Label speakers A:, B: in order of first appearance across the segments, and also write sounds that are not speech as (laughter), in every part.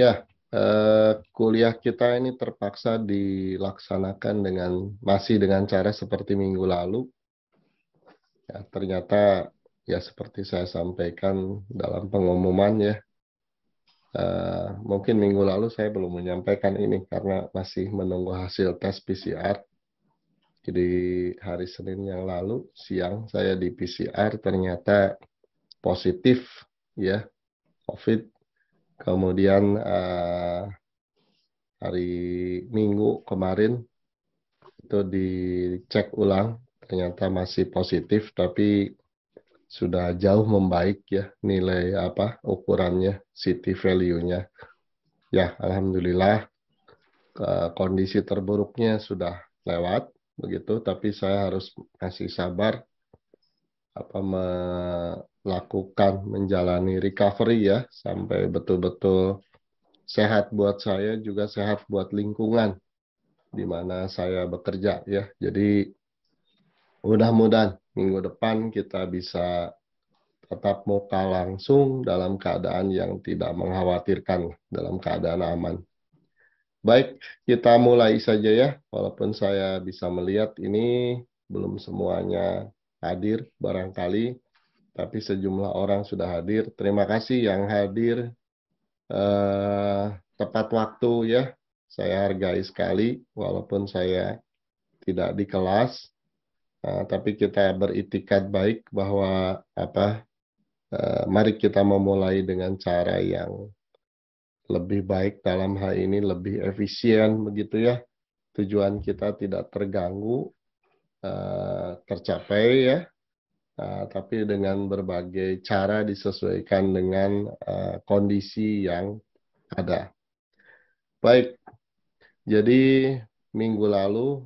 A: Ya, uh, kuliah kita ini terpaksa dilaksanakan dengan masih dengan cara seperti minggu lalu. Ya, ternyata ya seperti saya sampaikan dalam pengumuman ya, Uh, mungkin minggu lalu saya belum menyampaikan ini karena masih menunggu hasil tes PCR. Jadi hari Senin yang lalu siang saya di PCR ternyata positif ya COVID Kemudian uh, hari Minggu kemarin itu dicek ulang ternyata masih positif tapi sudah jauh membaik ya nilai apa ukurannya city value-nya. Ya, alhamdulillah eh, kondisi terburuknya sudah lewat begitu tapi saya harus masih sabar apa me, lakukan menjalani recovery ya sampai betul-betul sehat buat saya juga sehat buat lingkungan di mana saya bekerja ya. Jadi mudah-mudahan minggu depan kita bisa tetap muka langsung dalam keadaan yang tidak mengkhawatirkan, dalam keadaan aman. Baik, kita mulai saja ya. Walaupun saya bisa melihat ini belum semuanya hadir barangkali tapi sejumlah orang sudah hadir. Terima kasih yang hadir eh, tepat waktu ya. Saya hargai sekali, walaupun saya tidak di kelas, eh, tapi kita beritikad baik bahwa apa? Eh, mari kita memulai dengan cara yang lebih baik dalam hal ini, lebih efisien begitu ya. Tujuan kita tidak terganggu, eh, tercapai ya Eh, tapi dengan berbagai cara disesuaikan dengan uh, kondisi yang ada. Baik, jadi minggu lalu,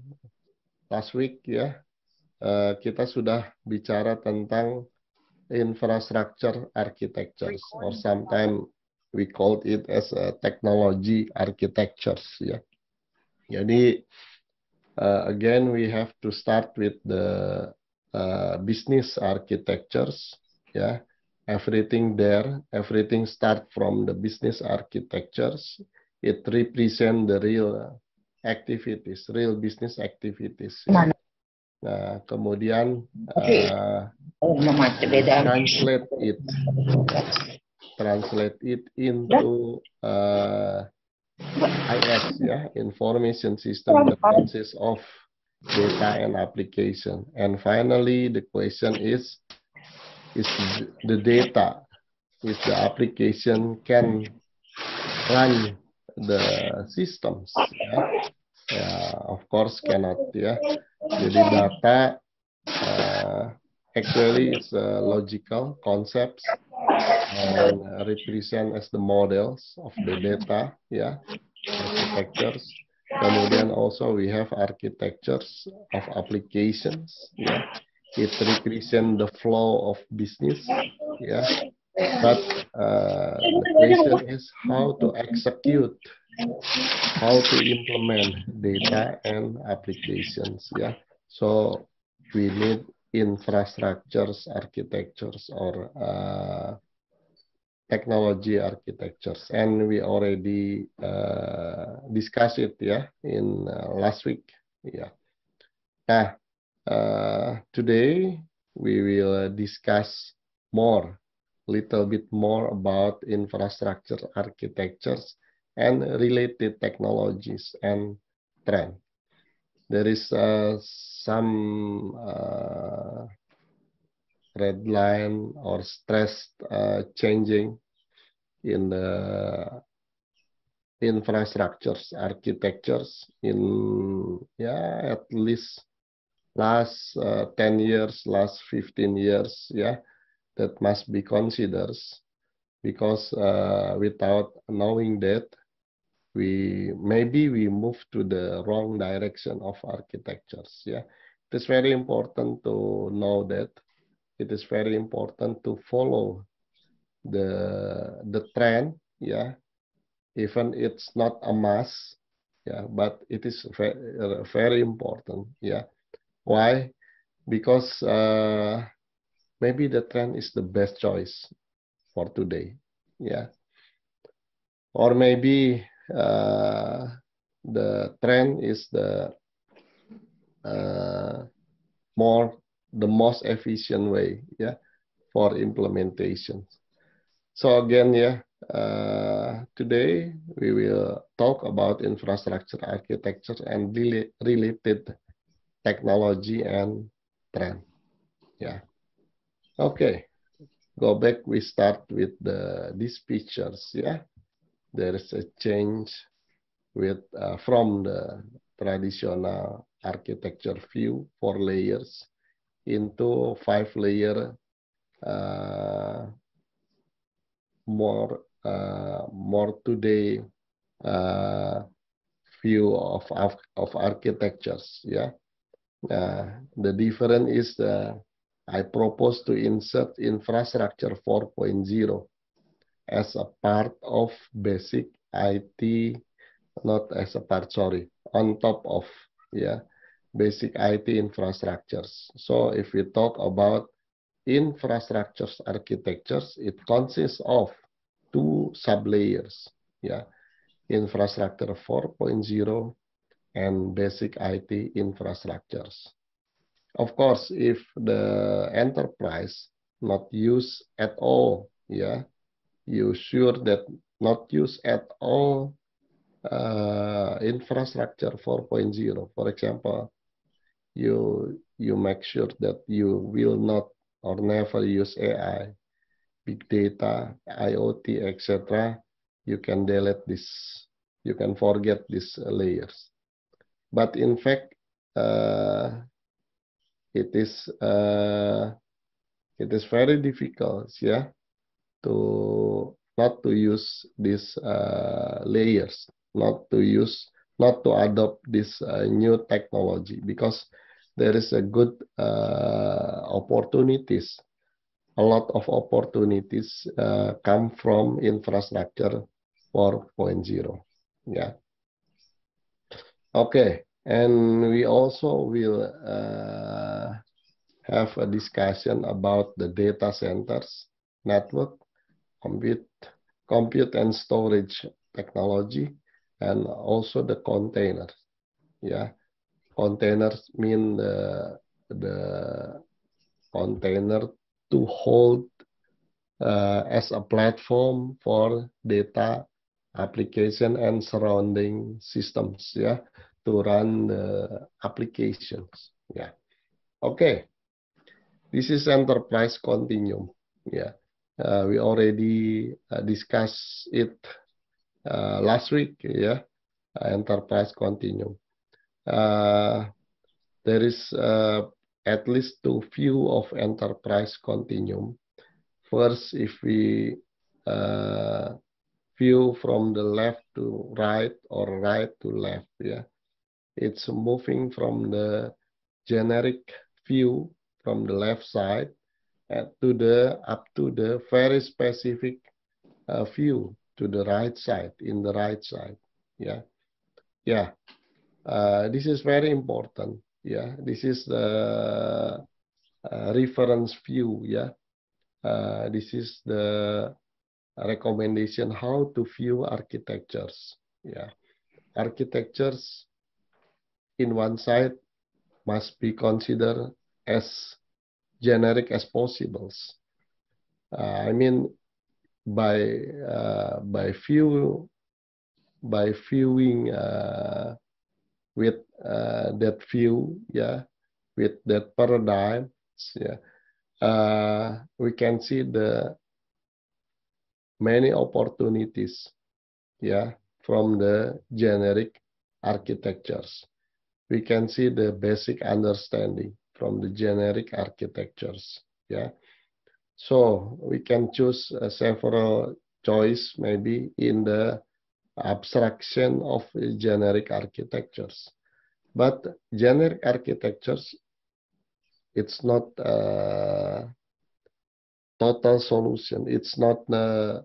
A: last week ya, uh, kita sudah bicara tentang infrastructure architectures or sometimes we call it as a technology architectures ya. Jadi uh, again we have to start with the Uh, business architectures. Yeah, everything there, everything start from the business architectures. It represent the real activities, real business activities. Ya. Nah, kemudian okay. uh, oh, translate it, translate it into uh, IS, ya, yeah, Information System that consists of data and application. And finally, the question is, is the data, is the application can run the systems. Yeah? of course cannot Yeah. Jadi data uh, actually is a logical concepts and represent as the models of the data Yeah. architectures Kemudian also we have architectures of applications. Yeah. It represents the flow of business. Yeah. But uh, the question is how to execute, how to implement data and applications. Yeah. So we need infrastructures, architectures, or uh, technology architectures and we already uh, discussed it yeah in uh, last week yeah nah, uh, today we will uh, discuss more little bit more about infrastructure architectures and related technologies and trend there is uh, some uh, red line or stress uh, changing in the uh, infrastructures, architectures in yeah at least last uh, 10 years, last 15 years, yeah, that must be considered because uh, without knowing that, we maybe we move to the wrong direction of architectures. Yeah, it is very important to know that. It is very important to follow the the trend yeah even it's not a must, yeah but it is very, uh, very important yeah why because uh, maybe the trend is the best choice for today yeah or maybe uh, the trend is the uh, more the most efficient way yeah for implementation so again, yeah, uh, today we will talk about infrastructure architecture and related technology and trend. Yeah. Okay. Go back. We start with the, these pictures. Yeah. There is a change with uh, from the traditional architecture view, four layers, into five layer uh, more uh, more today uh, view of of architectures. Yeah, uh, the difference is uh, I propose to insert infrastructure 4.0 as a part of basic IT, not as a part. Sorry, on top of yeah basic IT infrastructures. So if we talk about infrastructures architectures, it consists of 2 sublayers, yeah, infrastructure 4.0 and basic IT infrastructures. Of course, if the enterprise not use at all, yeah, you sure that not use at all uh, infrastructure 4.0. For example, you you make sure that you will not or never use AI, big data, IoT, etc., you can delete this. You can forget these layers. But in fact, uh, it is uh, it is very difficult, yeah, to not to use these uh, layers, not to use, not to adopt this uh, new technology because there is a good uh, opportunities. A lot of opportunities uh, come from infrastructure 4.0. Yeah. Okay, and we also will uh, have a discussion about the data centers, network, compute, compute and storage technology, and also the containers. Yeah, containers mean the the container to hold uh, as a platform for data application and surrounding systems ya yeah, to run the applications ya yeah. oke okay. this is enterprise continuum ya yeah. uh, we already uh, discuss it uh, last week ya yeah. uh, enterprise continuum Uh, there is uh, at least two view of enterprise continuum. First, if we uh, view from the left to right or right to left, yeah, it's moving from the generic view from the left side uh, to the up to the very specific uh, view to the right side in the right side, yeah, yeah. Uh, this is very important. Yeah, this is the uh, reference view. Yeah, uh, this is the recommendation how to view architectures. Yeah, architectures in one side must be considered as generic as possible. Uh, I mean, by uh, by view by viewing uh, with uh, that view, yeah, with that paradigm, yeah, uh, we can see the many opportunities, yeah, from the generic architectures. We can see the basic understanding from the generic architectures, yeah. So we can choose uh, several choice maybe in the abstraction of generic architectures. But generic architectures, it's not uh, a total solution. It's not the,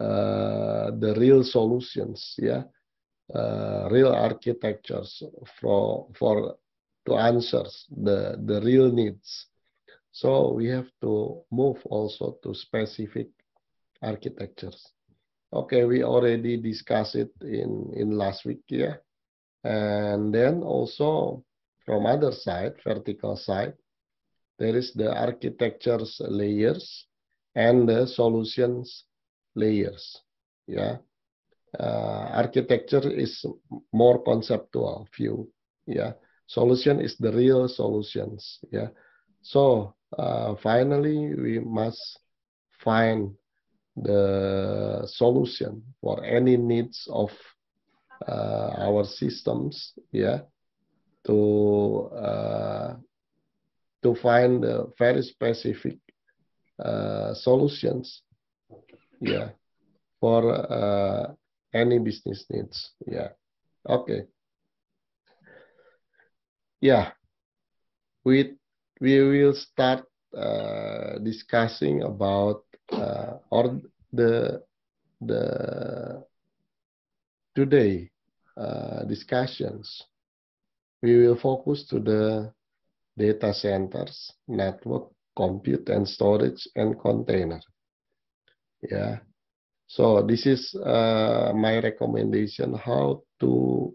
A: uh, the real solutions, yeah? Uh, real architectures for, for to answers the, the real needs. So we have to move also to specific architectures. Okay, we already discussed it in, in last week yeah. And then also from other side, vertical side, there is the architectures layers and the solutions layers. Yeah. Uh, architecture is more conceptual view. Yeah. Solution is the real solutions. Yeah. So uh, finally, we must find the solution for any needs of uh, our systems yeah to uh, to find uh, very specific uh, solutions yeah for uh, any business needs yeah okay yeah we we will start uh, discussing about or the the today uh, discussions, we will focus to the data centers, network, compute and storage, and container. Yeah. So this is uh, my recommendation how to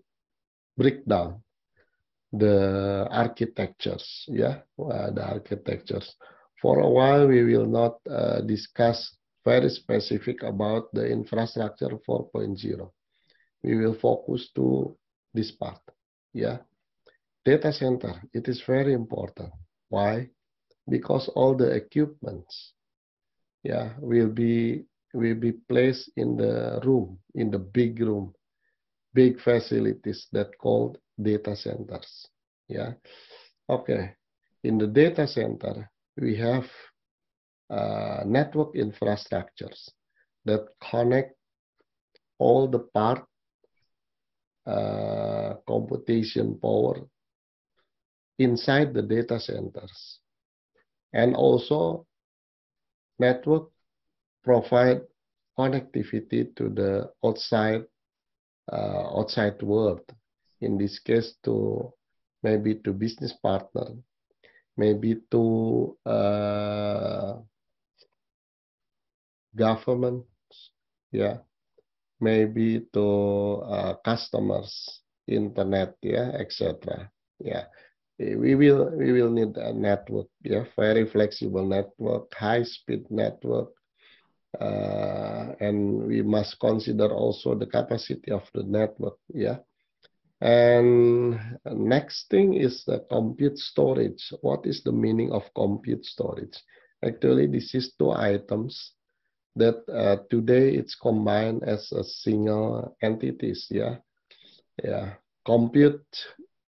A: break down the architectures. Yeah, uh, the architectures. For a while, we will not uh, discuss very specific about the infrastructure 4.0. We will focus to this part. Yeah. Data center, it is very important. Why? Because all the equipments yeah, will be will be placed in the room, in the big room, big facilities that called data centers. Yeah. Okay. In the data center, we have uh, network infrastructures that connect all the part uh, computation power inside the data centers and also network provide connectivity to the outside uh, outside world in this case to maybe to business partner maybe to uh, government, yeah, maybe to uh, customers, internet, yeah, etc. Yeah, we will we will need a network, yeah, very flexible network, high speed network, uh, and we must consider also the capacity of the network, yeah. And next thing is the compute storage. What is the meaning of compute storage? Actually, this is two items that uh, today it's combined as a single entities. Yeah, yeah. Compute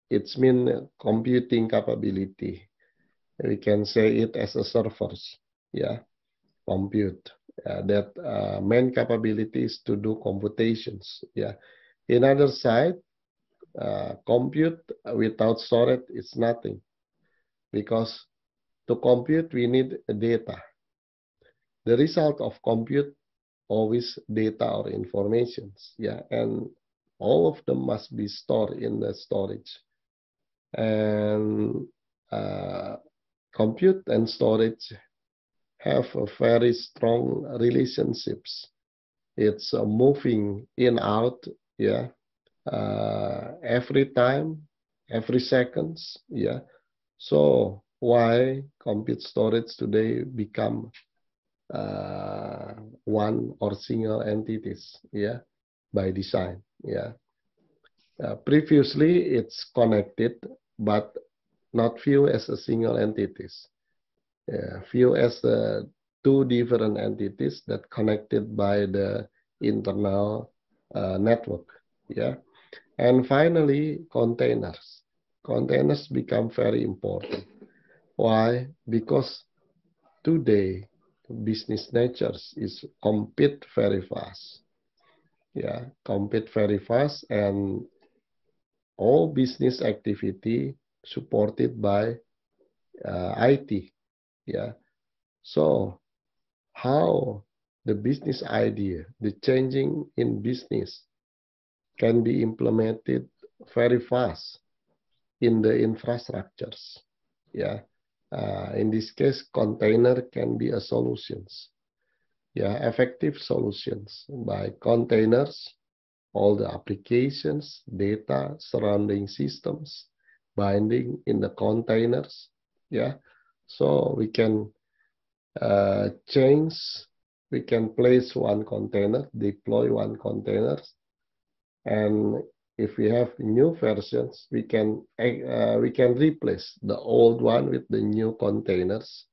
A: it's mean computing capability. We can say it as a servers. Yeah, compute. Uh, that uh, main capability is to do computations. Yeah. In other side, uh, compute without storage is nothing, because to compute we need data the result of compute always data or informations yeah and all of them must be stored in the storage and uh, compute and storage have a very strong relationships it's uh, moving in out yeah uh, every time every seconds yeah so why compute storage today become uh, one or single entities yeah by design yeah uh, previously it's connected but not view as a single entities yeah, view as uh, two different entities that connected by the internal uh, network yeah and finally containers containers become very important why because today business natures is compete very fast. Yeah, compete very fast and all business activity supported by uh, IT. Yeah. So how the business idea, the changing in business can be implemented very fast in the infrastructures. Yeah. Uh, in this case, container can be a solutions. Yeah, effective solutions by containers, all the applications, data, surrounding systems, binding in the containers. Yeah, so we can uh, change, we can place one container, deploy one container, and if we have new versions, we can uh, we can replace the old one with the new containers.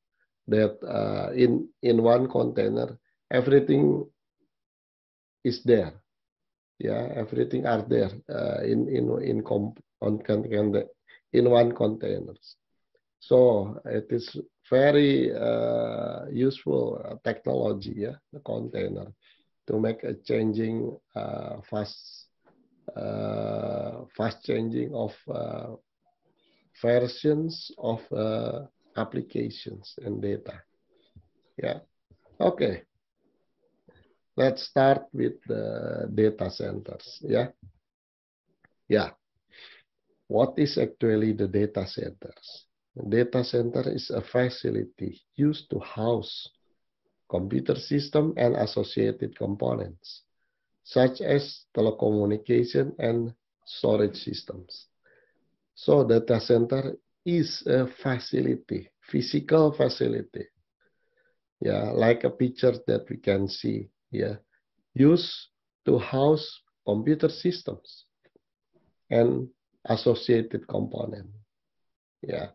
A: That uh, in in one container, everything is there. Yeah, everything are there uh, in in in comp on the in one containers. So it is very uh, useful uh, technology. Yeah, the container to make a changing uh, fast uh, fast changing of uh, versions of uh, applications and data. Yeah. Okay. Let's start with the data centers. Yeah. Yeah. What is actually the data centers? data center is a facility used to house computer system and associated components such as telecommunication and storage systems. So data center is a facility, physical facility. Yeah, like a picture that we can see here, used to house computer systems and associated component. Yeah.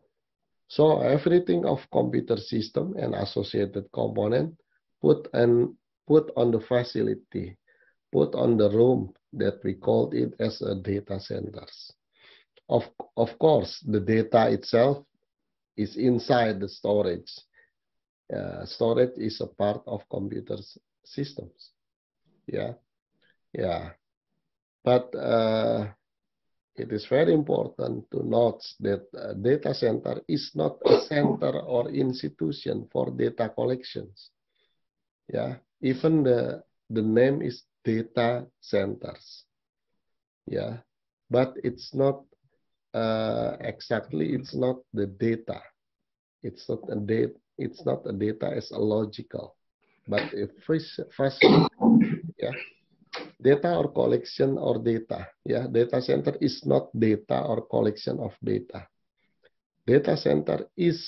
A: So everything of computer system and associated component put and put on the facility put on the room that we called it as a data centers. Of, of course, the data itself is inside the storage. Uh, storage is a part of computer systems. Yeah, yeah. But uh, it is very important to note that a data center is not a center or institution for data collections. Yeah, even the the name is data centers. Yeah, but it's not uh, exactly, it's not the data. It's not a data, it's not a data as a logical, but a first, yeah. Data or collection or data, yeah. Data center is not data or collection of data. Data center is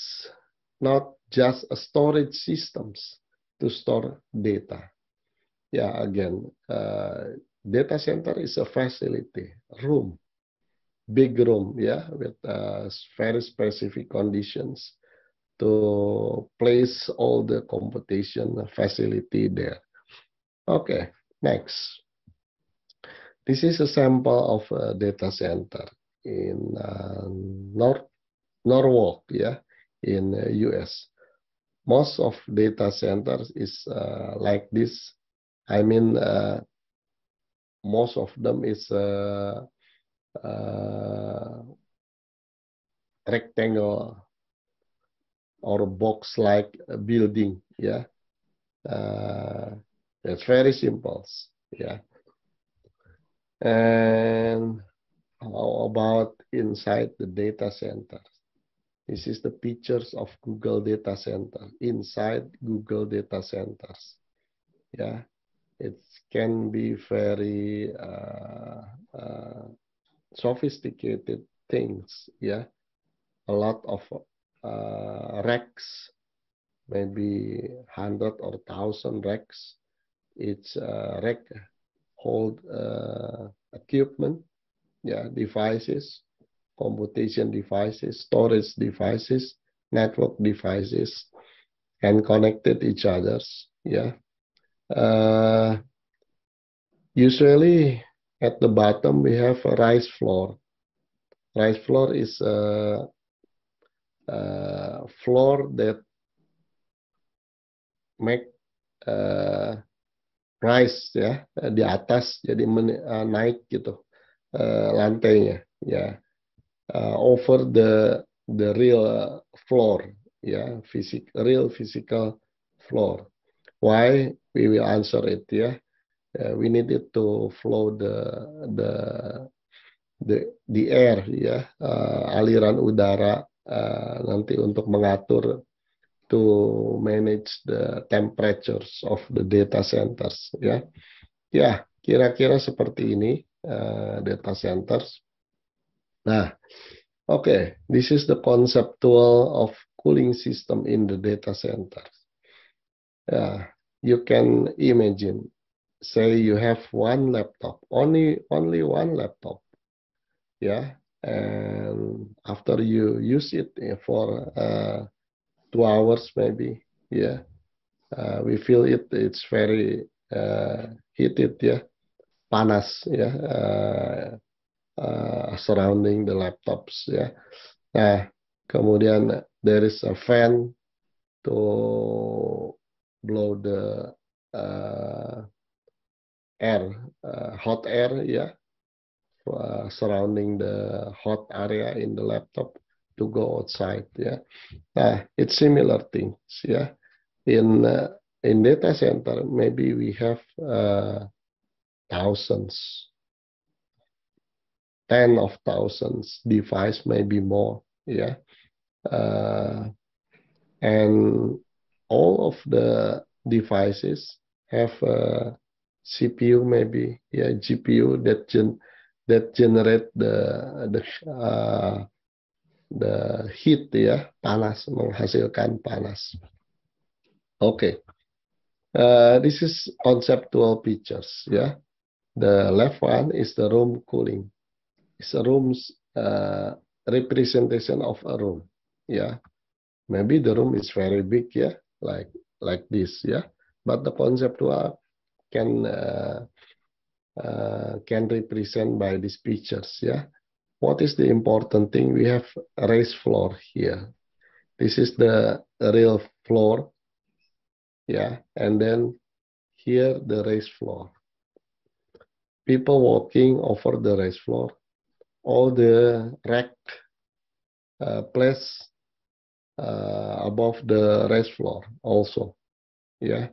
A: not just a storage systems to store data. Yeah, again, uh, data center is a facility, room, big room, yeah, with uh, very specific conditions to place all the computation facility there. Okay, next. This is a sample of a data center in uh, North, Norwalk, yeah, in uh, US. Most of data centers is uh, like this I mean, uh, most of them is uh, uh, rectangle or box-like building. Yeah, uh, it's very simple. Yeah, and how about inside the data center? This is the pictures of Google data center inside Google data centers. Yeah it can be very uh, uh, sophisticated things yeah a lot of uh, racks maybe 100 or 1000 racks it's uh, rack hold uh, equipment yeah devices computation devices storage devices network devices and connected each others yeah uh, usually at the bottom we have a rice floor. Rice floor is a, a floor that make uh, rice ya di atas jadi men, uh, naik gitu uh, lantainya ya uh, over the the real floor ya fisik real physical floor Why? We will answer it ya. Yeah. Uh, we need it to flow the the the the air ya, uh, aliran udara uh, nanti untuk mengatur to manage the temperatures of the data centers ya. Ya, kira-kira seperti ini uh, data centers. Nah, oke, okay. this is the conceptual of cooling system in the data centers. uh, you can imagine say you have one laptop only only one laptop yeah and after you use it uh, for uh, two hours maybe yeah uh, we feel it it's very uh, heated yeah panas yeah uh, uh, surrounding the laptops yeah nah kemudian there is a fan to blow the uh, air, uh, hot air, yeah, uh, surrounding the hot area in the laptop to go outside, yeah. Ah, it's similar things, yeah. In uh, in data center, maybe we have uh, thousands, ten of thousands device, maybe more, yeah. Uh, and all of the devices have a CPU maybe, yeah, GPU that gen that generate the the uh, the heat yeah, panas menghasilkan panas. Okay. Uh, this is conceptual pictures. Yeah, the left one is the room cooling. It's a room's uh, representation of a room. Yeah, maybe the room is very big. Yeah, like like this yeah but the conceptual can uh, uh, can represent by these pictures yeah what is the important thing we have raised floor here this is the real floor yeah and then here the raised floor people walking over the raised floor all the rack uh, place uh, above the rest floor also yeah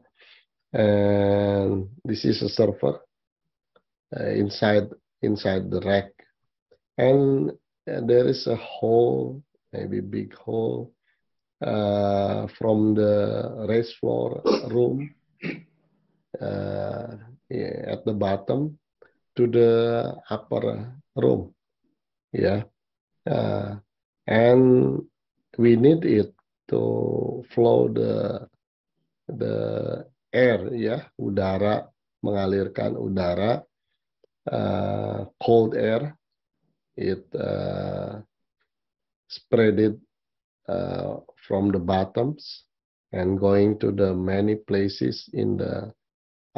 A: and this is a server uh, inside inside the rack and uh, there is a hole maybe big hole uh, from the race floor room uh, yeah, at the bottom to the upper room yeah uh, and we need it to flow the the air ya udara mengalirkan udara uh, cold air it uh, spread it uh, from the bottoms and going to the many places in the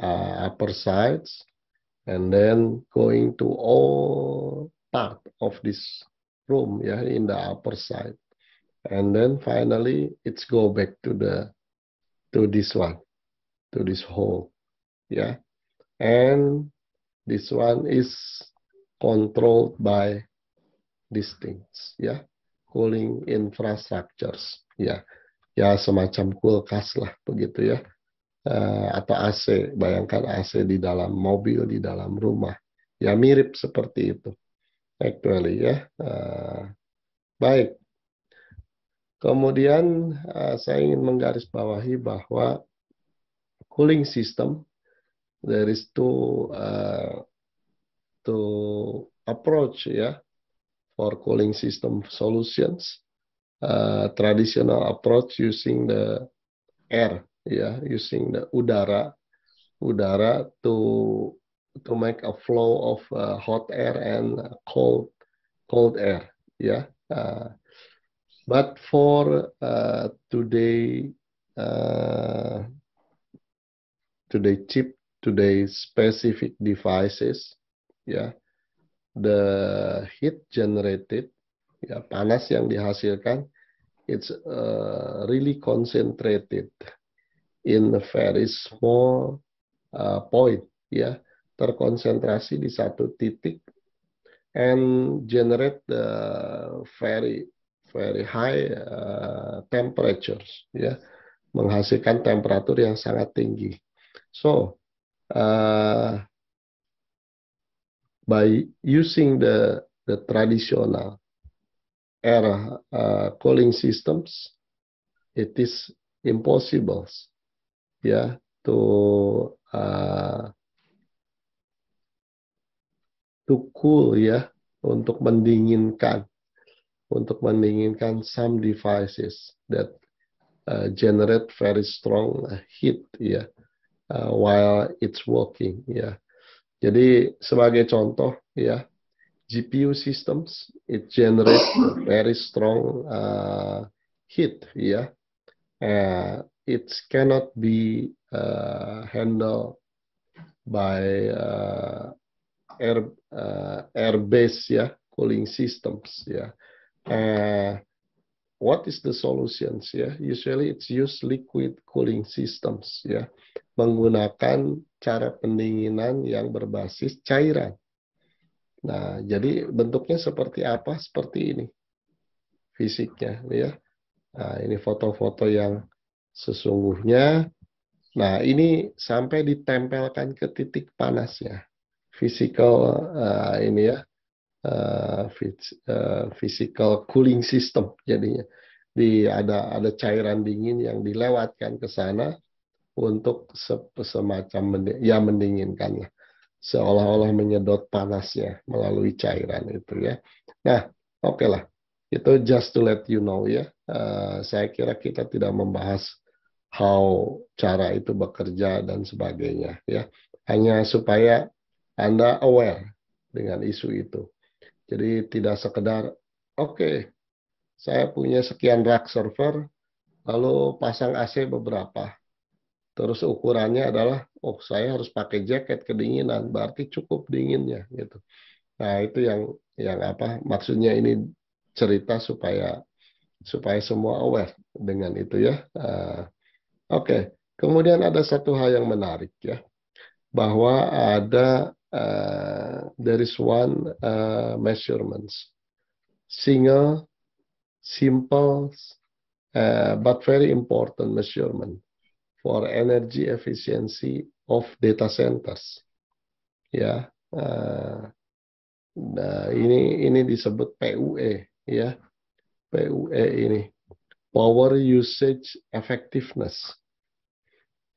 A: uh, upper sides and then going to all part of this room yeah in the upper side and then finally it's go back to the to this one to this hole yeah and this one is controlled by these things yeah cooling infrastructures ya yeah. ya semacam kulkas lah begitu ya uh, atau AC bayangkan AC di dalam mobil di dalam rumah ya mirip seperti itu actually ya uh, baik Kemudian eh, saya ingin menggarisbawahi bahwa cooling system there is two uh, eh, two approach ya yeah, for cooling system solutions. Uh, traditional approach using the air ya yeah, using the udara udara to to make a flow of uh, hot air and cold cold air ya. Yeah. Uh, But for uh, today, uh, today chip, today specific devices, ya, yeah, the heat generated, ya yeah, panas yang dihasilkan, it's uh, really concentrated in a very small uh, point, ya, yeah, terkonsentrasi di satu titik and generate the very very high uh, temperatures, ya, menghasilkan temperatur yang sangat tinggi. So, uh, by using the the traditional era uh, cooling systems, it is impossible, yeah, to uh, to cool ya untuk mendinginkan untuk mendinginkan some devices that uh, generate very strong heat ya yeah, uh, while it's working ya. Yeah. Jadi sebagai contoh ya yeah, GPU systems it generates very strong uh, heat ya. Yeah. Uh, it cannot be uh, handled by uh, air uh, air base ya yeah, cooling systems ya. Yeah uh, what is the solutions ya yeah? usually it's use liquid cooling systems ya yeah? menggunakan cara pendinginan yang berbasis cairan nah jadi bentuknya seperti apa seperti ini fisiknya ya nah, ini foto-foto yang sesungguhnya nah ini sampai ditempelkan ke titik panas ya physical uh, ini ya Eh, eh, physical cooling system jadinya di ada ada cairan dingin yang dilewatkan ke sana untuk se, semacam mending, ya mendinginkan seolah-olah menyedot panasnya melalui cairan itu ya nah oke okay lah itu just to let you know ya uh, saya kira kita tidak membahas how cara itu bekerja dan sebagainya ya hanya supaya anda aware dengan isu itu jadi tidak sekedar, oke, okay, saya punya sekian rack server, lalu pasang AC beberapa. Terus ukurannya adalah, oh saya harus pakai jaket kedinginan, berarti cukup dinginnya gitu. Nah itu yang yang apa maksudnya ini cerita supaya supaya semua aware dengan itu ya. Uh, Oke, okay. kemudian ada satu hal yang menarik ya, bahwa ada uh, there is one uh, measurements. Single, simple, uh, but very important measurement for energy efficiency of data centers. Ya, uh, nah ini ini disebut PUE, ya, PUE ini Power Usage Effectiveness.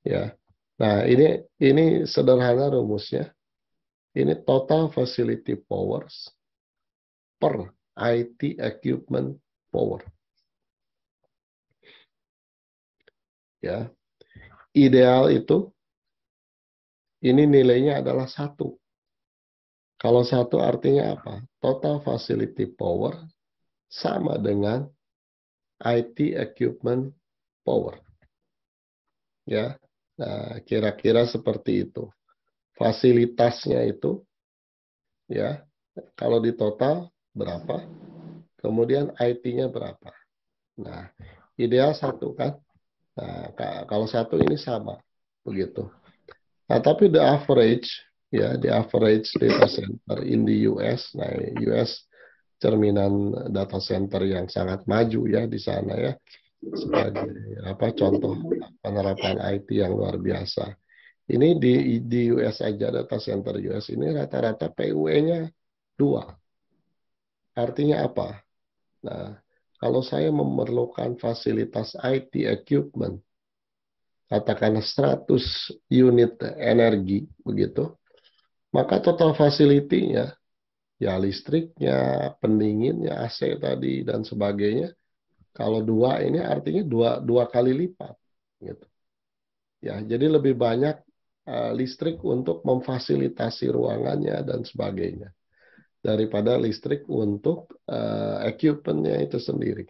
A: Ya, nah ini ini sederhana rumusnya ini total facility powers per IT equipment power. Ya, ideal itu ini nilainya adalah satu. Kalau satu artinya apa? Total facility power sama dengan IT equipment power. Ya, kira nah, kira-kira seperti itu fasilitasnya itu ya kalau di total berapa kemudian IT-nya berapa nah ideal satu kan nah kalau satu ini sama begitu nah tapi the average ya the average data center in the US nah US cerminan data center yang sangat maju ya di sana ya sebagai apa contoh penerapan IT yang luar biasa ini di, di US aja, data center US ini rata-rata PUE-nya dua. Artinya apa? Nah, kalau saya memerlukan fasilitas IT equipment, katakanlah 100 unit energi, begitu, maka total fasilitinya, ya listriknya, pendinginnya, AC tadi, dan sebagainya, kalau dua ini artinya dua, dua kali lipat. Gitu. Ya, jadi lebih banyak Eh, listrik untuk memfasilitasi ruangannya dan sebagainya daripada listrik untuk uh, equipmentnya itu sendiri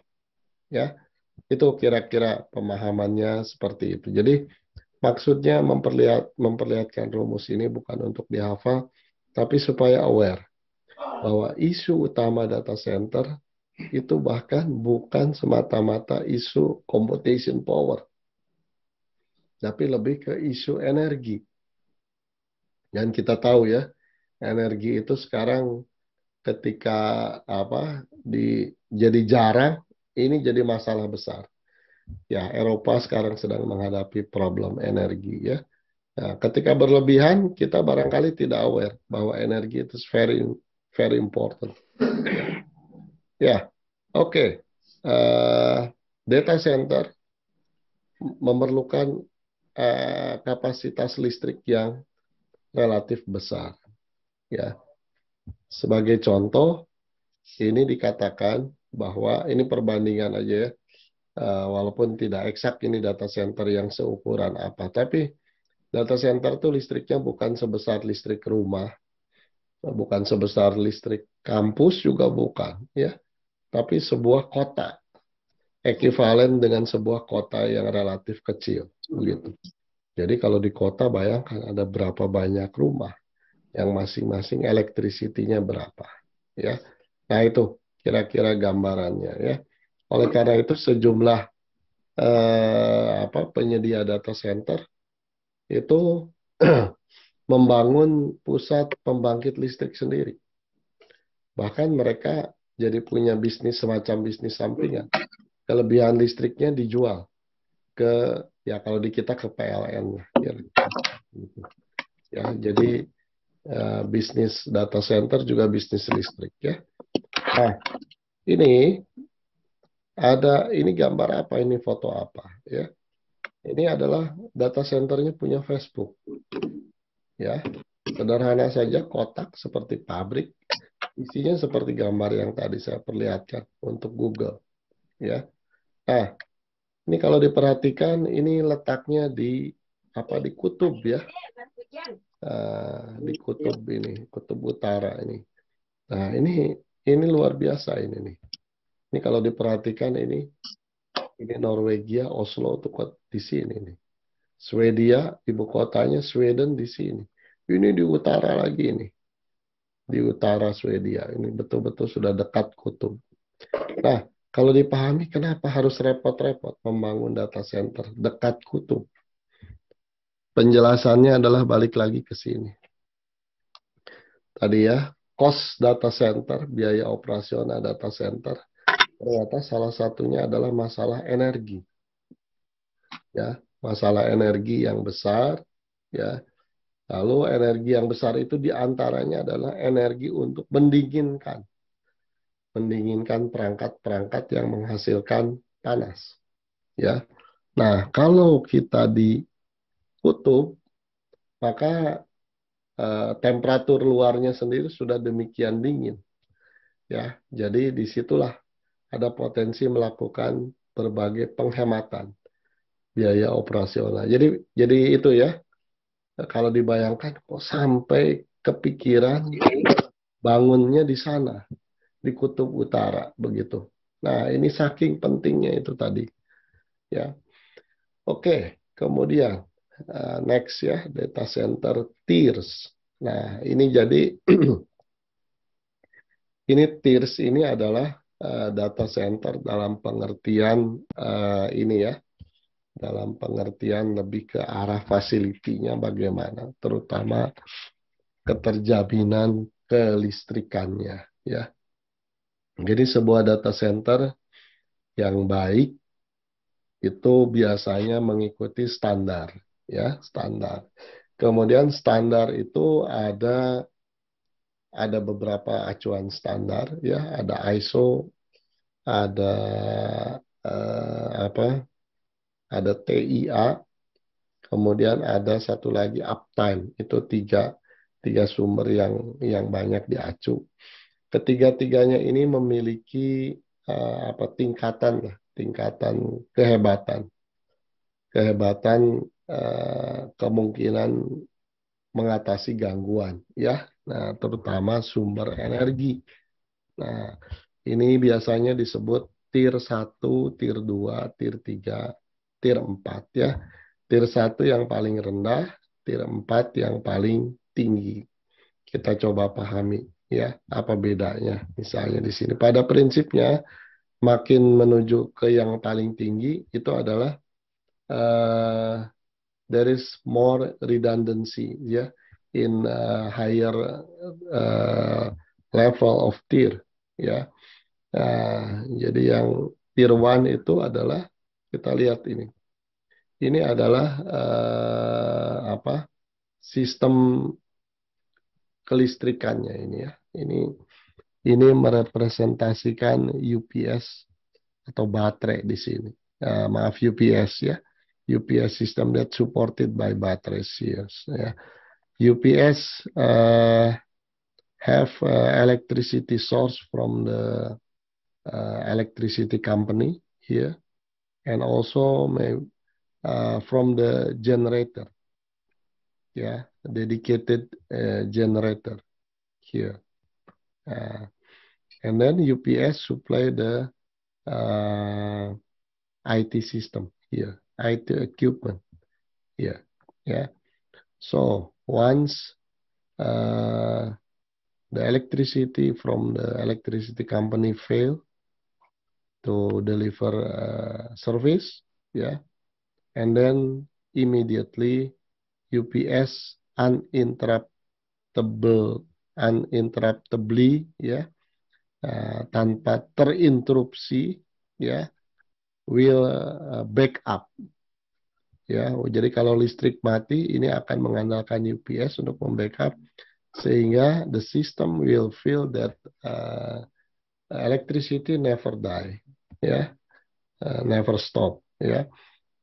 A: ya itu kira-kira pemahamannya seperti itu jadi maksudnya memperlihat memperlihatkan rumus ini bukan untuk dihafal tapi supaya aware bahwa isu utama data center itu bahkan bukan semata-mata isu computation power tapi lebih ke isu energi. Dan kita tahu ya, energi itu sekarang ketika apa di jadi jarang ini jadi masalah besar. Ya, Eropa sekarang sedang menghadapi problem energi ya. Nah, ketika berlebihan kita barangkali tidak aware bahwa energi itu very very important. ya, oke. Okay. Uh, eh, data center memerlukan Eh, kapasitas listrik yang relatif besar. Ya. Sebagai contoh, ini dikatakan bahwa ini perbandingan aja ya. Eh, walaupun tidak eksak ini data center yang seukuran apa, tapi data center tuh listriknya bukan sebesar listrik rumah, bukan sebesar listrik kampus juga bukan, ya. Tapi sebuah kota Ekuivalen dengan sebuah kota yang relatif kecil begitu. Jadi kalau di kota bayangkan ada berapa banyak rumah yang masing-masing elektrisitinya berapa ya. Nah itu kira-kira gambarannya ya. Oleh karena itu sejumlah eh, apa penyedia data center itu (clears throat) membangun pusat pembangkit listrik sendiri. Bahkan mereka jadi punya bisnis semacam bisnis sampingan kelebihan listriknya dijual ke ya kalau di kita ke PLN ya, ya. ya jadi uh, bisnis data center juga bisnis listrik ya nah ini ada ini gambar apa ini foto apa ya ini adalah data centernya punya Facebook ya sederhana saja kotak seperti pabrik isinya seperti gambar yang tadi saya perlihatkan untuk Google ya Nah, ini kalau diperhatikan ini letaknya di apa di kutub ya. Ah, di kutub ini, kutub utara ini. Nah, ini ini luar biasa ini nih. Ini kalau diperhatikan ini ini Norwegia, Oslo tuh di sini nih. Swedia ibu kotanya Sweden di sini. Ini di utara lagi ini. Di utara Swedia. Ini betul-betul sudah dekat kutub. Nah, kalau dipahami kenapa harus repot-repot membangun data center dekat kutub? Penjelasannya adalah balik lagi ke sini. Tadi ya, cost data center, biaya operasional data center. Ternyata salah satunya adalah masalah energi. Ya, masalah energi yang besar, ya. Lalu energi yang besar itu diantaranya adalah energi untuk mendinginkan mendinginkan perangkat-perangkat yang menghasilkan panas. Ya. Nah, kalau kita di kutub, maka eh, temperatur luarnya sendiri sudah demikian dingin. Ya, jadi disitulah ada potensi melakukan berbagai penghematan biaya operasional. Jadi jadi itu ya. Kalau dibayangkan kok sampai kepikiran bangunnya di sana di kutub utara begitu. Nah, ini saking pentingnya itu tadi. Ya. Oke, kemudian eh, next ya data center tiers. Nah, ini jadi (clears throat) ini tiers ini adalah eh, data center dalam pengertian eh, ini ya. Dalam pengertian lebih ke arah fasilitinya bagaimana, terutama keterjaminan kelistrikannya ya jadi sebuah data center yang baik itu biasanya mengikuti standar, ya standar. Kemudian standar itu ada ada beberapa acuan standar, ya ada ISO, ada eh, apa, ada TIA, kemudian ada satu lagi uptime. Itu tiga tiga sumber yang yang banyak diacu ketiga-tiganya ini memiliki uh, apa tingkatan lah, tingkatan kehebatan. Kehebatan uh, kemungkinan mengatasi gangguan ya. Nah, terutama sumber energi. Nah, ini biasanya disebut tier 1, tier 2, tier 3, tier 4 ya. Tier 1 yang paling rendah, tier 4 yang paling tinggi. Kita coba pahami ya apa bedanya misalnya di sini pada prinsipnya makin menuju ke yang paling tinggi itu adalah uh, there is more redundancy ya yeah, in uh, higher uh, level of tier ya yeah. uh, jadi yang tier one itu adalah kita lihat ini ini adalah uh, apa sistem kelistrikannya ini ya. Ini ini merepresentasikan UPS atau baterai di sini. Uh, maaf UPS ya. UPS system that supported by batteries yes, ya. UPS uh, eh, have eh, electricity source from the uh, electricity company here and also may, uh, from the generator yeah, dedicated uh, generator here. Uh, and then UPS supply the uh, ah, IT system here, IT equipment here. Yeah. So once uh, the electricity from the electricity company fail to deliver uh, service, yeah, and then immediately UPS uninterruptible uninterruptibly ya uh, tanpa terinterupsi ya will uh, eh, backup ya jadi kalau listrik mati ini akan mengandalkan UPS untuk membackup sehingga the system will feel that uh, electricity never die ya uh, never stop ya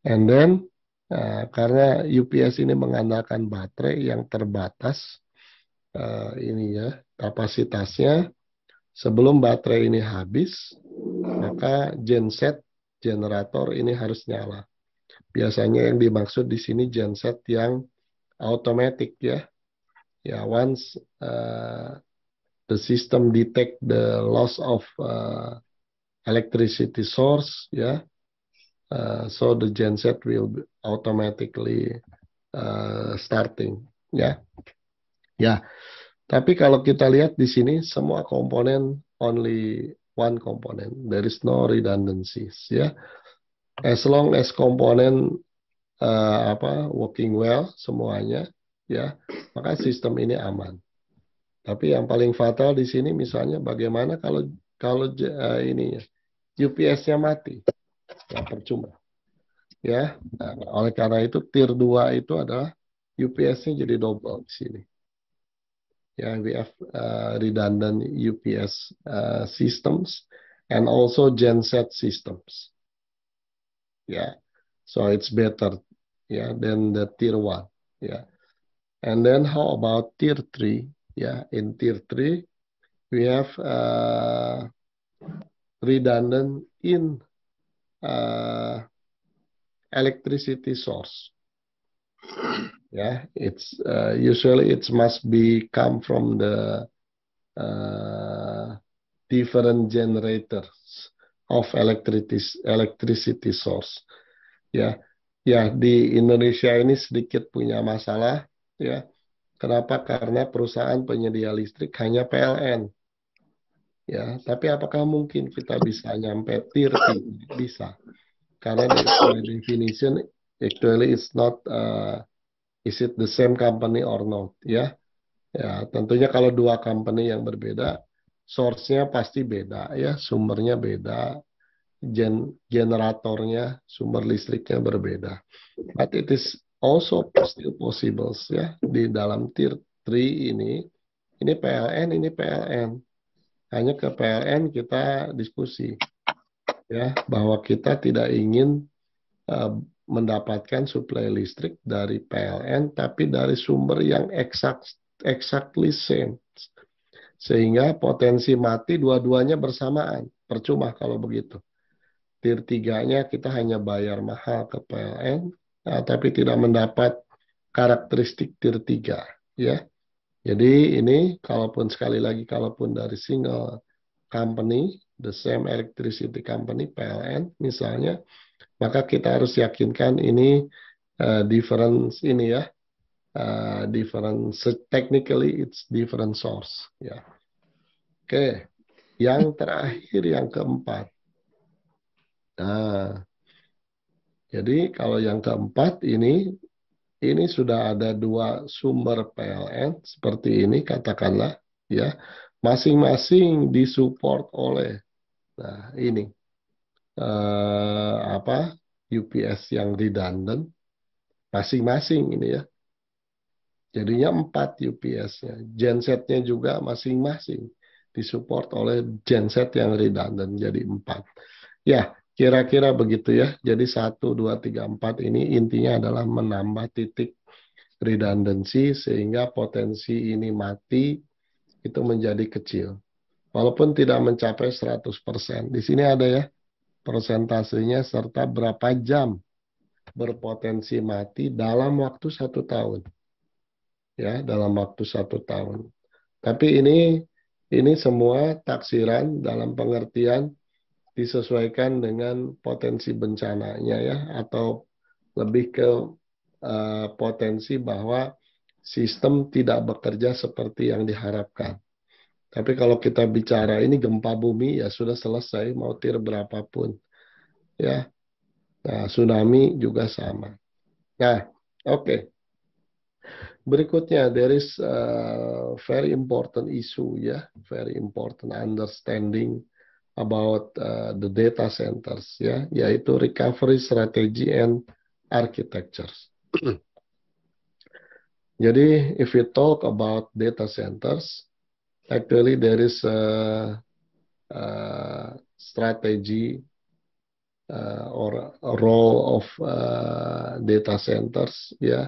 A: and then Uh, karena UPS ini mengandalkan baterai yang terbatas uh, ini ya kapasitasnya. Sebelum baterai ini habis, maka genset generator ini harus nyala. Biasanya yang dimaksud di sini genset yang automatic ya. Ya once uh, the system detect the loss of uh, electricity source ya Uh, so the genset will automatically uh, starting, ya. Yeah. Ya. Yeah. Tapi kalau kita lihat di sini semua komponen only one component. There is no redundancies, ya. Yeah. As long as komponen uh, apa working well semuanya, ya, maka sistem ini aman. Tapi yang paling fatal di sini misalnya bagaimana kalau kalau uh, ini UPS-nya mati ya percuma ya nah, oleh karena itu tier 2 itu adalah UPS-nya jadi double di sini ya we have uh, redundant UPS uh, systems and also genset systems yeah so it's better yeah than the tier 1 yeah and then how about tier 3 yeah in tier 3 we have uh, redundant in uh, electricity source. yeah, it's uh, usually it must be come from the uh, different generators of electricity electricity source. Ya, yeah. ya yeah, di Indonesia ini sedikit punya masalah. Ya, yeah. kenapa? Karena perusahaan penyedia listrik hanya PLN ya tapi apakah mungkin kita bisa nyampe tier bisa karena dari definition actually it's not uh, is it the same company or not ya ya tentunya kalau dua company yang berbeda source-nya pasti beda ya sumbernya beda gen generatornya sumber listriknya berbeda but it is also still possible ya di dalam tier 3 ini ini PLN ini PLN hanya ke PLN kita diskusi ya bahwa kita tidak ingin uh, mendapatkan suplai listrik dari PLN tapi dari sumber yang exact exactly same sehingga potensi mati dua-duanya bersamaan percuma kalau begitu tier tiganya kita hanya bayar mahal ke PLN nah, eh, tapi tidak mendapat karakteristik tier 3 ya jadi ini kalaupun sekali lagi kalaupun dari single company, the same electricity company PLN misalnya, maka kita harus yakinkan ini uh, difference ini ya. Uh, difference, technically it's different source ya. Oke. Okay. Yang terakhir yang keempat. Nah, jadi kalau yang keempat ini ini sudah ada dua sumber PLN seperti ini katakanlah ya masing-masing disupport oleh nah ini eh, apa UPS yang redundant masing-masing ini ya jadinya empat UPS-nya gensetnya juga masing-masing disupport oleh genset yang redundant jadi empat, ya Kira-kira begitu ya. Jadi 1, 2, 3, 4 ini intinya adalah menambah titik redundancy sehingga potensi ini mati itu menjadi kecil. Walaupun tidak mencapai 100%. Di sini ada ya persentasenya serta berapa jam berpotensi mati dalam waktu satu tahun. Ya, dalam waktu satu tahun. Tapi ini ini semua taksiran dalam pengertian disesuaikan dengan potensi bencananya ya atau lebih ke uh, potensi bahwa sistem tidak bekerja seperti yang diharapkan. Tapi kalau kita bicara ini gempa bumi ya sudah selesai mau tir berapapun. Ya. Nah, tsunami juga sama. Nah, oke. Okay. Berikutnya there is a eh, very important issue ya, very important understanding about uh, the data centers ya yaitu recovery strategy and architectures. (clears throat) Jadi if we talk about data centers, actually there is a, a strategy uh, or a role of uh, data centers ya yeah,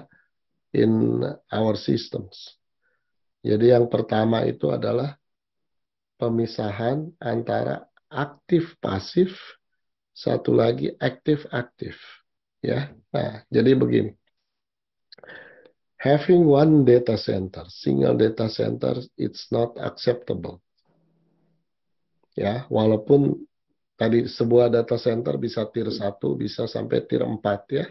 A: in our systems. Jadi yang pertama itu adalah pemisahan antara aktif pasif, satu lagi aktif aktif. Ya, nah jadi begini. Having one data center, single data center, it's not acceptable. Ya, walaupun tadi sebuah data center bisa tier satu, bisa sampai tier empat, ya.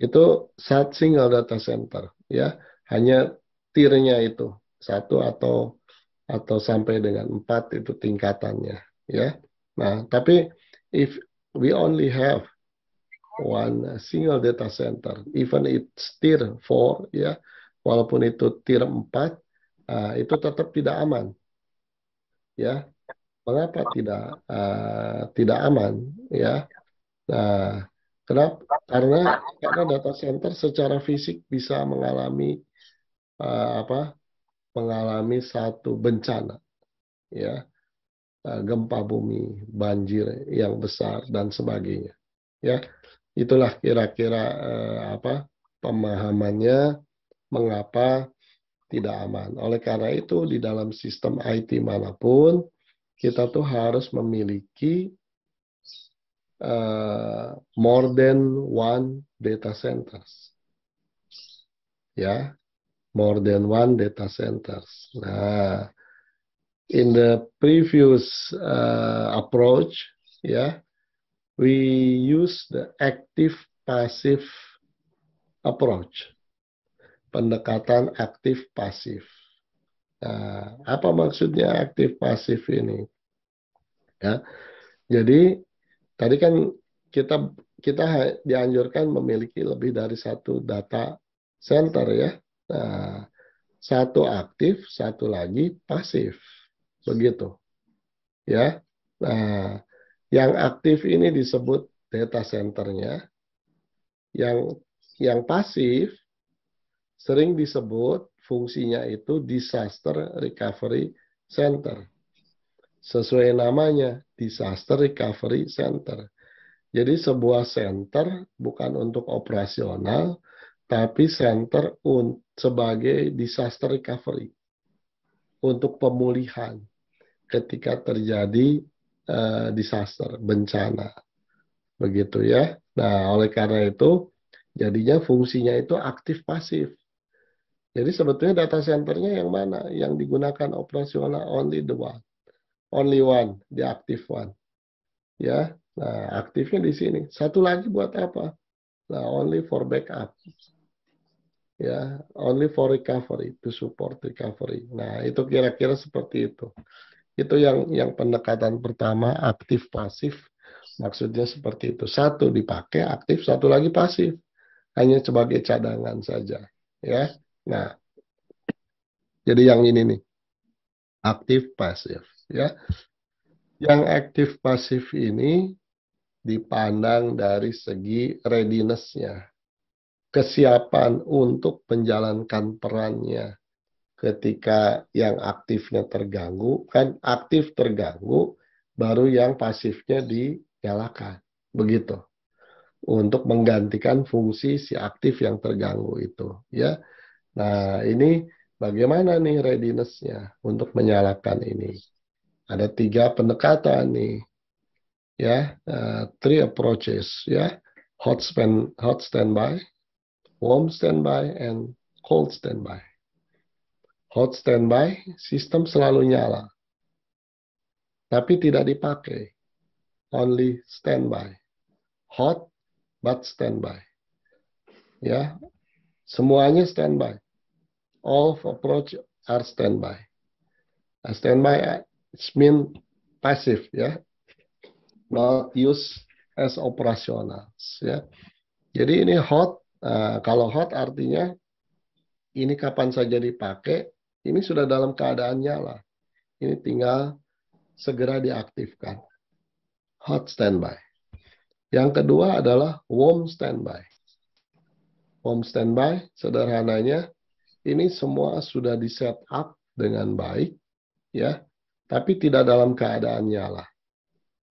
A: Itu saat single data center ya, hanya tiernya itu satu atau atau sampai dengan empat itu tingkatannya ya. Nah, tapi if we only have one single data center, even it's tier 4 ya, walaupun itu tier 4, uh, ah, itu tetap tidak aman. Ya. Mengapa tidak uh, tidak aman ya? Nah, kenapa? Karena karena data center secara fisik bisa mengalami uh, apa? mengalami satu bencana ya Eh, gempa bumi, banjir yang besar dan sebagainya. Ya, itulah kira-kira eh, apa pemahamannya mengapa tidak aman. Oleh karena itu di dalam sistem IT manapun kita tuh harus memiliki eh, more than one data centers. Ya, more than one data centers. Nah, in the previous uh, approach, yeah, we use the active passive approach. Pendekatan aktif pasif. Nah, apa maksudnya aktif pasif ini? Ya. Jadi tadi kan kita kita dianjurkan memiliki lebih dari satu data center ya. Nah, satu aktif, satu lagi pasif begitu ya nah yang aktif ini disebut data centernya yang yang pasif sering disebut fungsinya itu disaster recovery center sesuai namanya disaster recovery center jadi sebuah center bukan untuk operasional tapi center un sebagai disaster recovery untuk pemulihan ketika terjadi uh, disaster, bencana. Begitu ya. Nah, oleh karena itu jadinya fungsinya itu aktif pasif. Jadi sebetulnya data centernya yang mana? Yang digunakan operasional only the one. Only one, the active one. Ya. Nah, aktifnya di sini. Satu lagi buat apa? Nah, only for backup. Ya, only for recovery, to support recovery. Nah, itu kira-kira seperti itu. Itu yang yang pendekatan pertama aktif pasif. Maksudnya seperti itu. Satu dipakai aktif, satu lagi pasif. Hanya sebagai cadangan saja, ya. Nah, jadi yang ini nih. Aktif pasif, ya. Yang aktif pasif ini dipandang dari segi readiness-nya. Kesiapan untuk menjalankan perannya ketika yang aktifnya terganggu kan aktif terganggu baru yang pasifnya dinyalakan begitu untuk menggantikan fungsi si aktif yang terganggu itu ya nah ini bagaimana nih readinessnya untuk menyalakan ini ada tiga pendekatan nih ya uh, three approaches ya hot stand hot standby warm standby and cold standby hot standby, sistem selalu nyala. Tapi tidak dipakai. Only standby. Hot but standby. Ya. Semuanya standby. All approach are standby. A standby it's mean passive ya. Not used as operasional ya. Jadi ini hot. Uh, kalau hot artinya ini kapan saja dipakai ini sudah dalam keadaan nyala. Ini tinggal segera diaktifkan. Hot standby. Yang kedua adalah warm standby. Warm standby sederhananya ini semua sudah di set up dengan baik ya, tapi tidak dalam keadaan nyala.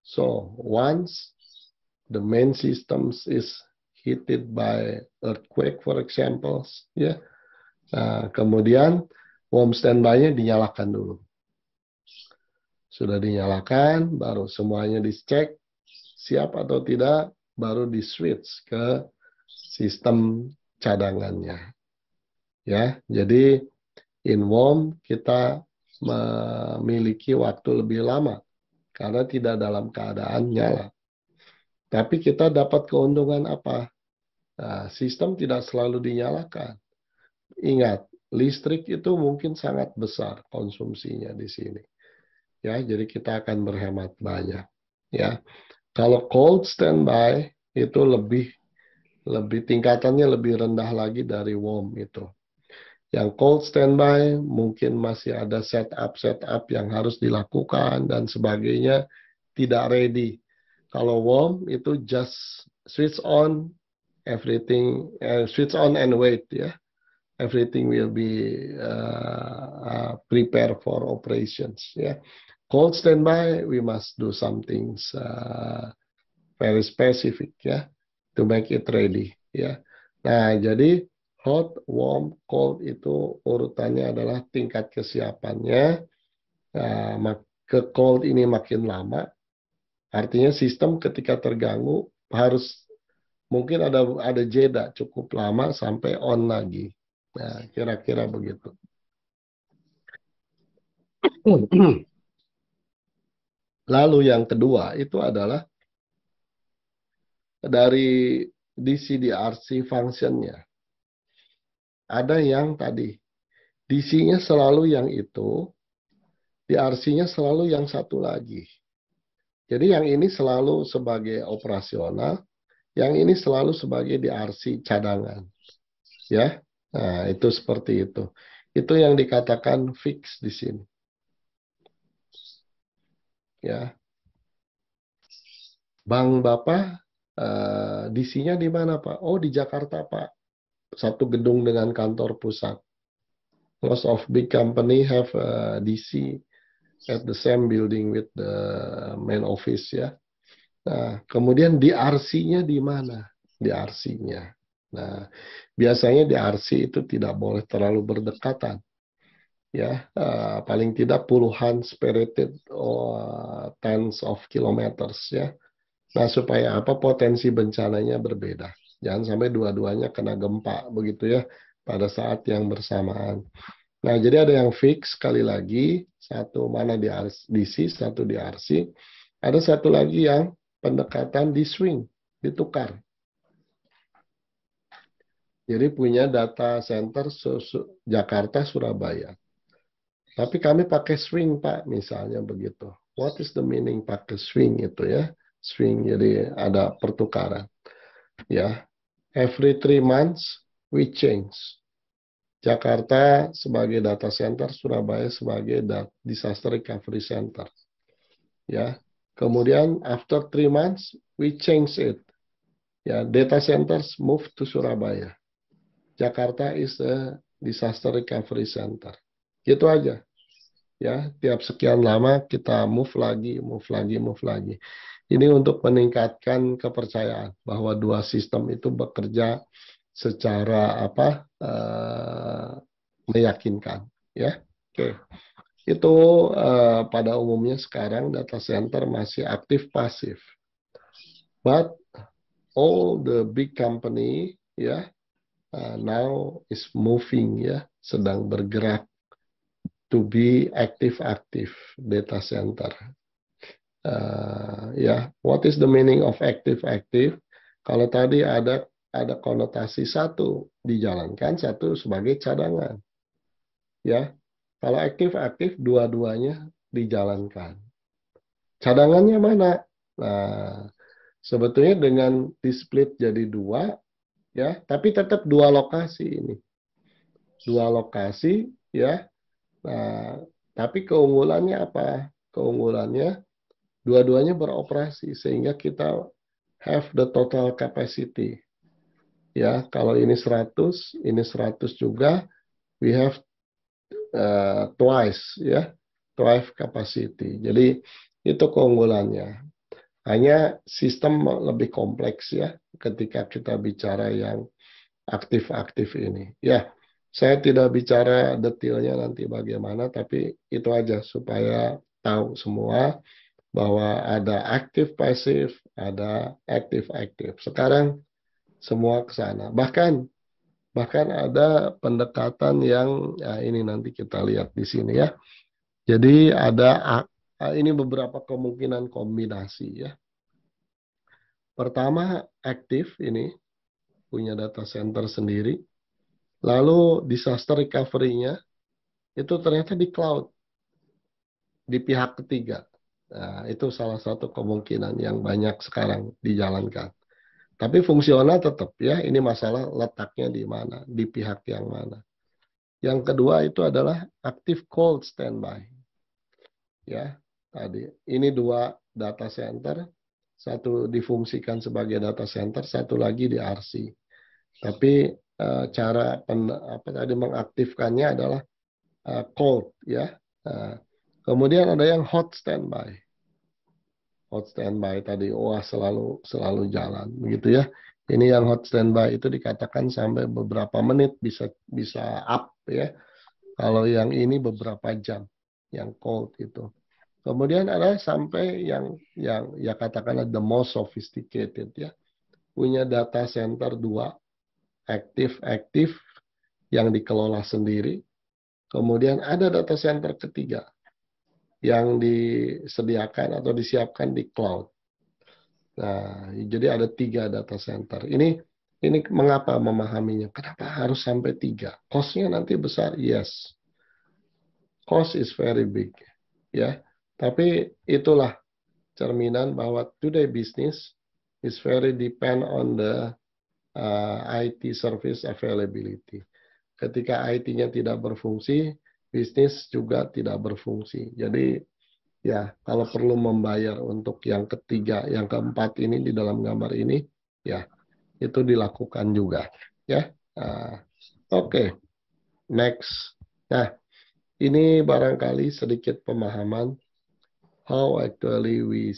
A: So, once the main systems is heated by earthquake for example, ya. Yeah, uh, kemudian warm standby-nya dinyalakan dulu. Sudah dinyalakan, baru semuanya dicek siap atau tidak, baru di switch ke sistem cadangannya. Ya, jadi in warm kita memiliki waktu lebih lama karena tidak dalam keadaan nyala. Tapi kita dapat keuntungan apa? Nah, sistem tidak selalu dinyalakan. Ingat, listrik itu mungkin sangat besar konsumsinya di sini. Ya, jadi kita akan berhemat banyak, ya. Kalau cold standby itu lebih lebih tingkatannya lebih rendah lagi dari warm itu. Yang cold standby mungkin masih ada setup setup yang harus dilakukan dan sebagainya tidak ready. Kalau warm itu just switch on everything, uh, switch on and wait ya everything will be uh, uh, prepared for operations. Yeah. Cold standby, we must do some things uh, very specific yeah, to make it ready Yeah. Nah, jadi hot, warm, cold itu urutannya adalah tingkat kesiapannya. Nah, ke cold ini makin lama. Artinya sistem ketika terganggu harus mungkin ada ada jeda cukup lama sampai on lagi Nah, kira-kira begitu.
B: (clears throat)
A: Lalu yang kedua itu adalah dari DC DCDRC functionnya. Ada yang tadi DC-nya selalu yang itu, DRC-nya selalu yang satu lagi. Jadi yang ini selalu sebagai operasional, yang ini selalu sebagai DRC cadangan. Ya. Nah, itu seperti itu. Itu yang dikatakan fix di sini. Ya. Bang Bapak uh, eh, DC-nya di mana, Pak? Oh, di Jakarta, Pak. Satu gedung dengan kantor pusat. Most of big company have uh, eh, DC at the same building with the main office ya. Nah, kemudian DRC-nya di mana? DRC-nya Nah, biasanya di RC itu tidak boleh terlalu berdekatan. Ya, uh, paling tidak puluhan spirited or eh, tens of kilometers ya. Nah, supaya apa potensi bencananya berbeda. Jangan sampai dua-duanya kena gempa begitu ya pada saat yang bersamaan. Nah, jadi ada yang fix sekali lagi, satu mana di DC, satu di RC. Ada satu lagi yang pendekatan di swing, ditukar jadi punya data center Jakarta, Surabaya. Tapi kami pakai swing, Pak, misalnya begitu. What is the meaning pakai swing itu ya? Swing jadi ada pertukaran. Ya. Every three months we change. Jakarta sebagai data center, Surabaya sebagai disaster recovery center. Ya. Kemudian after three months we change it. Ya, data centers move to Surabaya. Jakarta is a disaster recovery center. Gitu aja. Ya, tiap sekian lama kita move lagi, move lagi, move lagi. Ini untuk meningkatkan kepercayaan bahwa dua sistem itu bekerja secara apa? Uh, meyakinkan, ya. Oke. Okay. Itu uh, pada umumnya sekarang data center masih aktif pasif. But all the big company ya Uh, now is moving ya, sedang bergerak to be active active data center. Uh, ya, what is the meaning of active active? Kalau tadi ada ada konotasi satu dijalankan, satu sebagai cadangan. Ya, kalau active active dua-duanya dijalankan. Cadangannya mana? Nah, sebetulnya dengan di split jadi dua, ya tapi tetap dua lokasi ini dua lokasi ya nah tapi keunggulannya apa keunggulannya dua-duanya beroperasi sehingga kita have the total capacity ya kalau ini 100 ini 100 juga we have uh, twice ya twice capacity jadi itu keunggulannya hanya sistem lebih kompleks ya ketika kita bicara yang aktif-aktif ini. Ya, saya tidak bicara detailnya nanti bagaimana, tapi itu aja supaya tahu semua bahwa ada aktif pasif, ada aktif aktif. Sekarang semua ke sana. Bahkan bahkan ada pendekatan yang ya ini nanti kita lihat di sini ya. Jadi ada Ah, ini beberapa kemungkinan kombinasi ya. Pertama, aktif ini punya data center sendiri. Lalu disaster recovery-nya itu ternyata di cloud di pihak ketiga. Nah, itu salah satu kemungkinan yang banyak sekarang dijalankan. Tapi fungsional tetap ya, ini masalah letaknya di mana, di pihak yang mana. Yang kedua itu adalah active cold standby. Ya, tadi. Ini dua data center, satu difungsikan sebagai data center, satu lagi di RC. Tapi eh, cara pen, apa tadi mengaktifkannya adalah eh, cold ya. Eh, kemudian ada yang hot standby. Hot standby tadi wah selalu selalu jalan begitu ya. Ini yang hot standby itu dikatakan sampai beberapa menit bisa bisa up ya. Kalau yang ini beberapa jam yang cold itu. Kemudian ada sampai yang yang ya katakanlah the most sophisticated ya. Punya data center dua aktif-aktif yang dikelola sendiri. Kemudian ada data center ketiga yang disediakan atau disiapkan di cloud. Nah, jadi ada tiga data center. Ini ini mengapa memahaminya? Kenapa harus sampai tiga? Costnya nanti besar, yes. Cost is very big, ya. Tapi itulah cerminan bahwa today business is very depend on the uh, IT service availability. Ketika IT-nya tidak berfungsi, bisnis juga tidak berfungsi. Jadi ya kalau perlu membayar untuk yang ketiga, yang keempat ini di dalam gambar ini, ya itu dilakukan juga. Ya, uh, oke, okay. next. Nah, ini barangkali sedikit pemahaman how actually we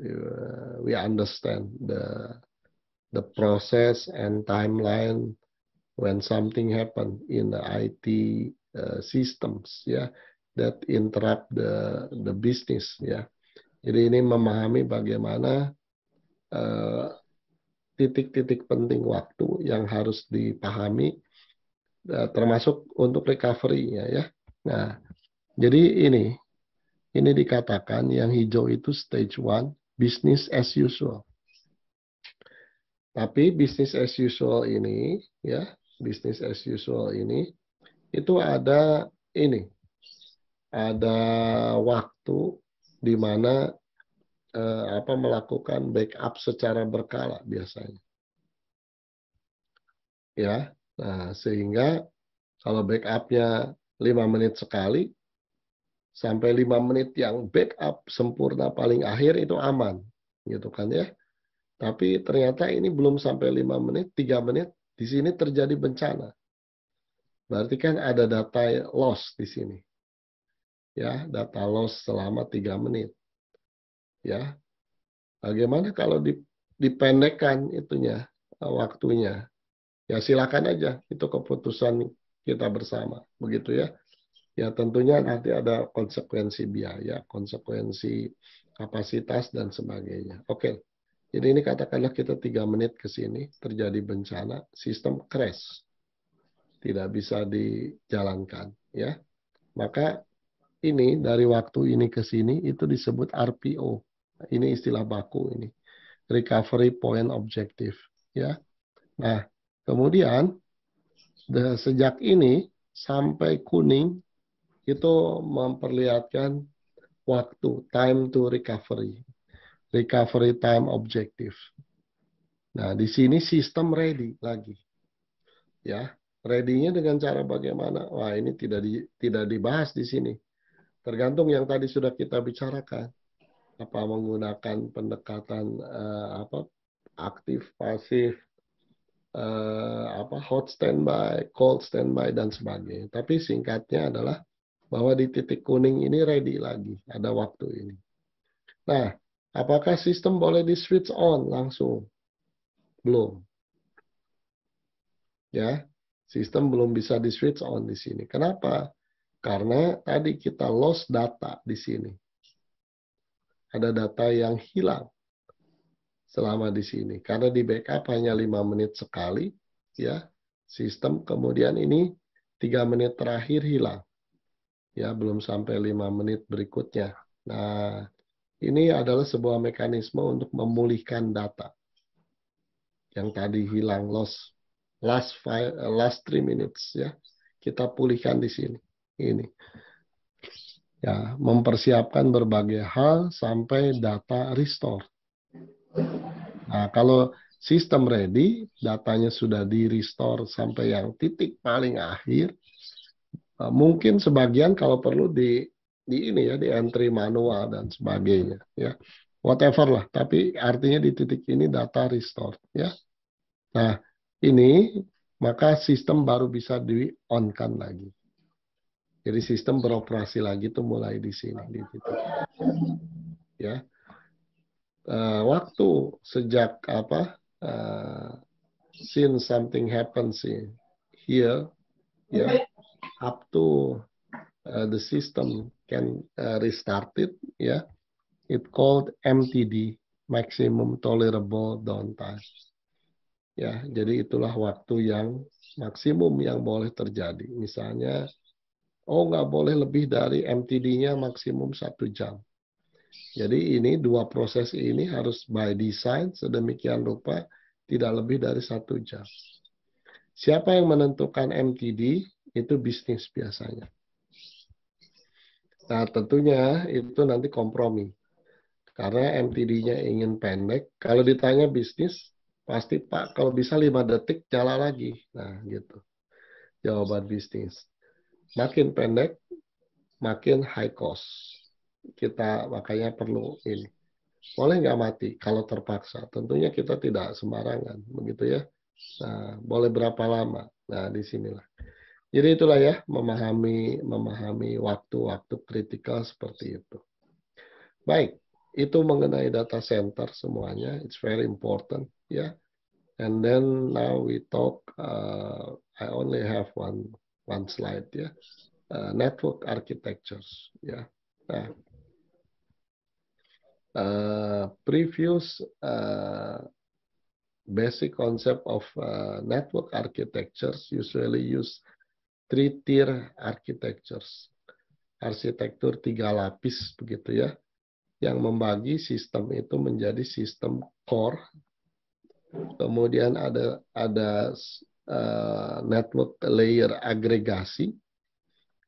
A: uh, we understand the the process and timeline when something happen in the IT uh, systems ya yeah, that interrupt the the business ya. Yeah. Jadi ini memahami bagaimana uh, titik-titik uh, penting waktu yang harus dipahami uh, termasuk untuk recovery-nya ya. Nah, jadi ini ini dikatakan yang hijau itu stage one, business as usual. Tapi business as usual ini, ya, business as usual ini, itu ada ini, ada waktu di mana eh, apa melakukan backup secara berkala biasanya, ya. Nah, sehingga kalau backupnya lima menit sekali, sampai lima menit yang backup sempurna paling akhir itu aman gitu kan ya tapi ternyata ini belum sampai lima menit tiga menit di sini terjadi bencana berarti kan ada data loss di sini ya data loss selama tiga menit ya bagaimana kalau dipendekkan itunya waktunya ya silakan aja itu keputusan kita bersama begitu ya ya tentunya nanti ada konsekuensi biaya, konsekuensi kapasitas dan sebagainya. Oke. Jadi ini katakanlah kita tiga menit ke sini terjadi bencana, sistem crash. Tidak bisa dijalankan, ya. Maka ini dari waktu ini ke sini itu disebut RPO. Ini istilah baku ini. Recovery point objective, ya. Nah, kemudian sejak ini sampai kuning itu memperlihatkan waktu, time to recovery. Recovery time objective. Nah, di sini sistem ready lagi. Ya, ready-nya dengan cara bagaimana? Wah, ini tidak di, tidak dibahas di sini. Tergantung yang tadi sudah kita bicarakan. Apa menggunakan pendekatan uh, apa aktif, pasif, uh, apa hot standby, cold standby dan sebagainya. Tapi singkatnya adalah bahwa di titik kuning ini ready lagi, ada waktu ini. Nah, apakah sistem boleh di switch on langsung? Belum. Ya, sistem belum bisa di switch on di sini. Kenapa? Karena tadi kita lost data di sini. Ada data yang hilang selama di sini. Karena di backup hanya 5 menit sekali, ya. Sistem kemudian ini 3 menit terakhir hilang ya belum sampai lima menit berikutnya. Nah, ini adalah sebuah mekanisme untuk memulihkan data yang tadi hilang loss last five, eh, last three minutes ya kita pulihkan di sini ini ya mempersiapkan berbagai hal sampai data restore nah kalau sistem ready datanya sudah di restore sampai yang titik paling akhir Eh, mungkin sebagian kalau perlu di di ini ya di entry manual dan sebagainya ya whatever lah tapi artinya di titik ini data restore ya nah ini maka sistem baru bisa di on kan lagi jadi sistem beroperasi lagi itu mulai di sini di titik ya uh, waktu sejak apa uh, since something happens here ya yeah up to uh, the system can uh, restart it. Yeah, it called MTD maximum tolerable downtime. Ya, jadi itulah waktu yang maksimum yang boleh terjadi. Misalnya, oh nggak boleh lebih dari MTD-nya maksimum satu jam. Jadi ini dua proses ini harus by design sedemikian rupa tidak lebih dari satu jam. Siapa yang menentukan MTD? itu bisnis biasanya. Nah, tentunya itu nanti kompromi. Karena MTD-nya ingin pendek, kalau ditanya bisnis, pasti Pak, kalau bisa lima detik nyala lagi. Nah, gitu. Jawaban bisnis. Makin pendek, makin high cost. Kita makanya perlu ini. Boleh nggak mati kalau terpaksa? Tentunya kita tidak sembarangan, begitu ya. Nah, boleh berapa lama? Nah, di sinilah. Jadi itulah ya memahami memahami waktu-waktu kritikal seperti itu. Baik, itu mengenai data center semuanya. It's very important ya. Yeah. And then now we talk. Uh, I only have one one slide ya. Yeah. Uh, network architectures ya. Yeah. Nah, uh, previous uh, basic concept of uh, network architectures usually use three tier architectures. Arsitektur tiga lapis begitu ya. Yang membagi sistem itu menjadi sistem core. Kemudian ada ada uh, network layer agregasi.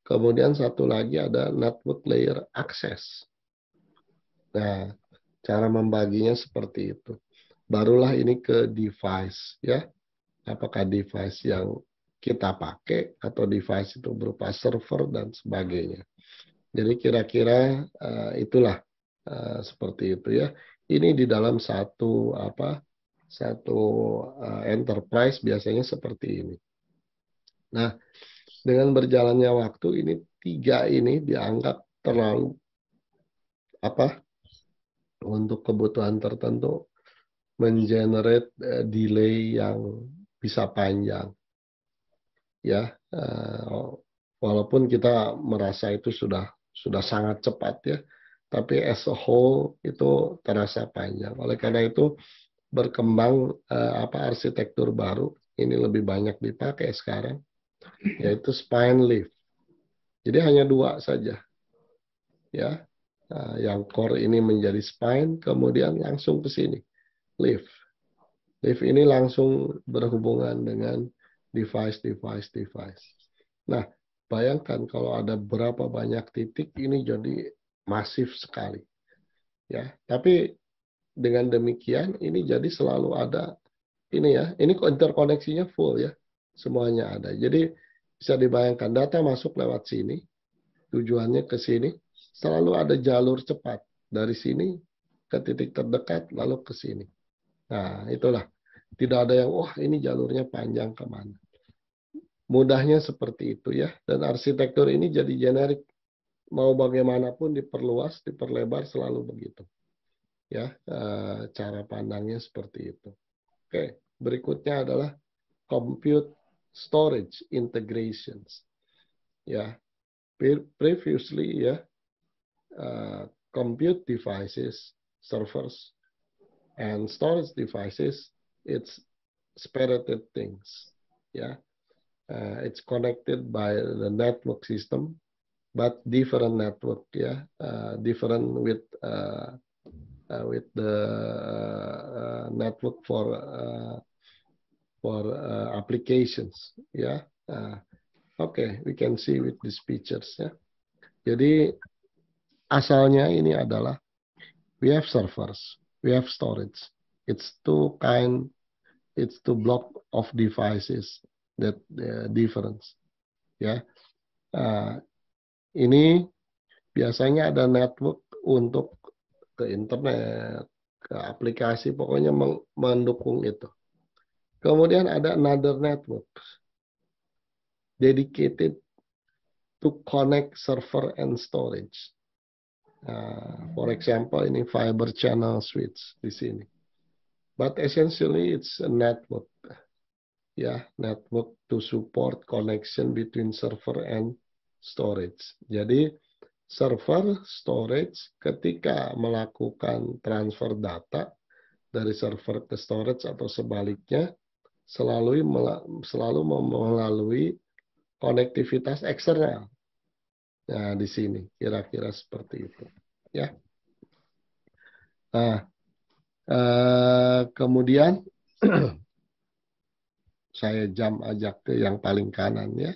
A: Kemudian satu lagi ada network layer access. Nah, cara membaginya seperti itu. Barulah ini ke device ya. Apakah device yang kita pakai atau device itu berupa server dan sebagainya. Jadi kira-kira uh, itulah uh, seperti itu ya. Ini di dalam satu apa satu uh, enterprise biasanya seperti ini. Nah, dengan berjalannya waktu ini tiga ini dianggap terlalu apa untuk kebutuhan tertentu mengenerate uh, delay yang bisa panjang ya eh, walaupun kita merasa itu sudah sudah sangat cepat ya tapi as a whole itu terasa panjang oleh karena itu berkembang eh, apa arsitektur baru ini lebih banyak dipakai sekarang yaitu spine lift. jadi hanya dua saja ya eh, yang core ini menjadi spine kemudian langsung ke sini lift. Lift ini langsung berhubungan dengan device, device, device. Nah, bayangkan kalau ada berapa banyak titik ini jadi masif sekali. Ya, tapi dengan demikian ini jadi selalu ada ini ya. Ini interkoneksinya full ya. Semuanya ada. Jadi bisa dibayangkan data masuk lewat sini, tujuannya ke sini, selalu ada jalur cepat dari sini ke titik terdekat lalu ke sini. Nah, itulah. Tidak ada yang wah ini jalurnya panjang kemana. Mudahnya seperti itu ya. Dan arsitektur ini jadi generik. Mau bagaimanapun diperluas, diperlebar selalu begitu. Ya, eh, cara pandangnya seperti itu. Oke, berikutnya adalah compute storage integrations. Ya, previously ya, eh, compute devices, servers, and storage devices, it's separated things. Ya, Uh, it's connected by the network system, but different network, yeah, uh, different with uh, uh with the uh, network for uh, for applications, yeah. okay, we can see with these pictures, Yeah. Jadi asalnya ini adalah we have servers, we have storage. It's two kind, it's two block of devices that uh, difference. Ya, uh, ini biasanya ada network untuk ke internet, ke aplikasi, pokoknya mendukung itu. Kemudian ada another network dedicated to connect server and storage. Uh, for example, ini fiber channel switch di sini. But essentially it's a network ya network to support connection between server and storage. Jadi server storage ketika melakukan transfer data dari server ke storage atau sebaliknya selalu selalu melalui konektivitas eksternal. Nah, di sini kira-kira seperti itu, ya. Nah, eh, kemudian (clears throat) saya jam ajak ke yang paling kanan ya.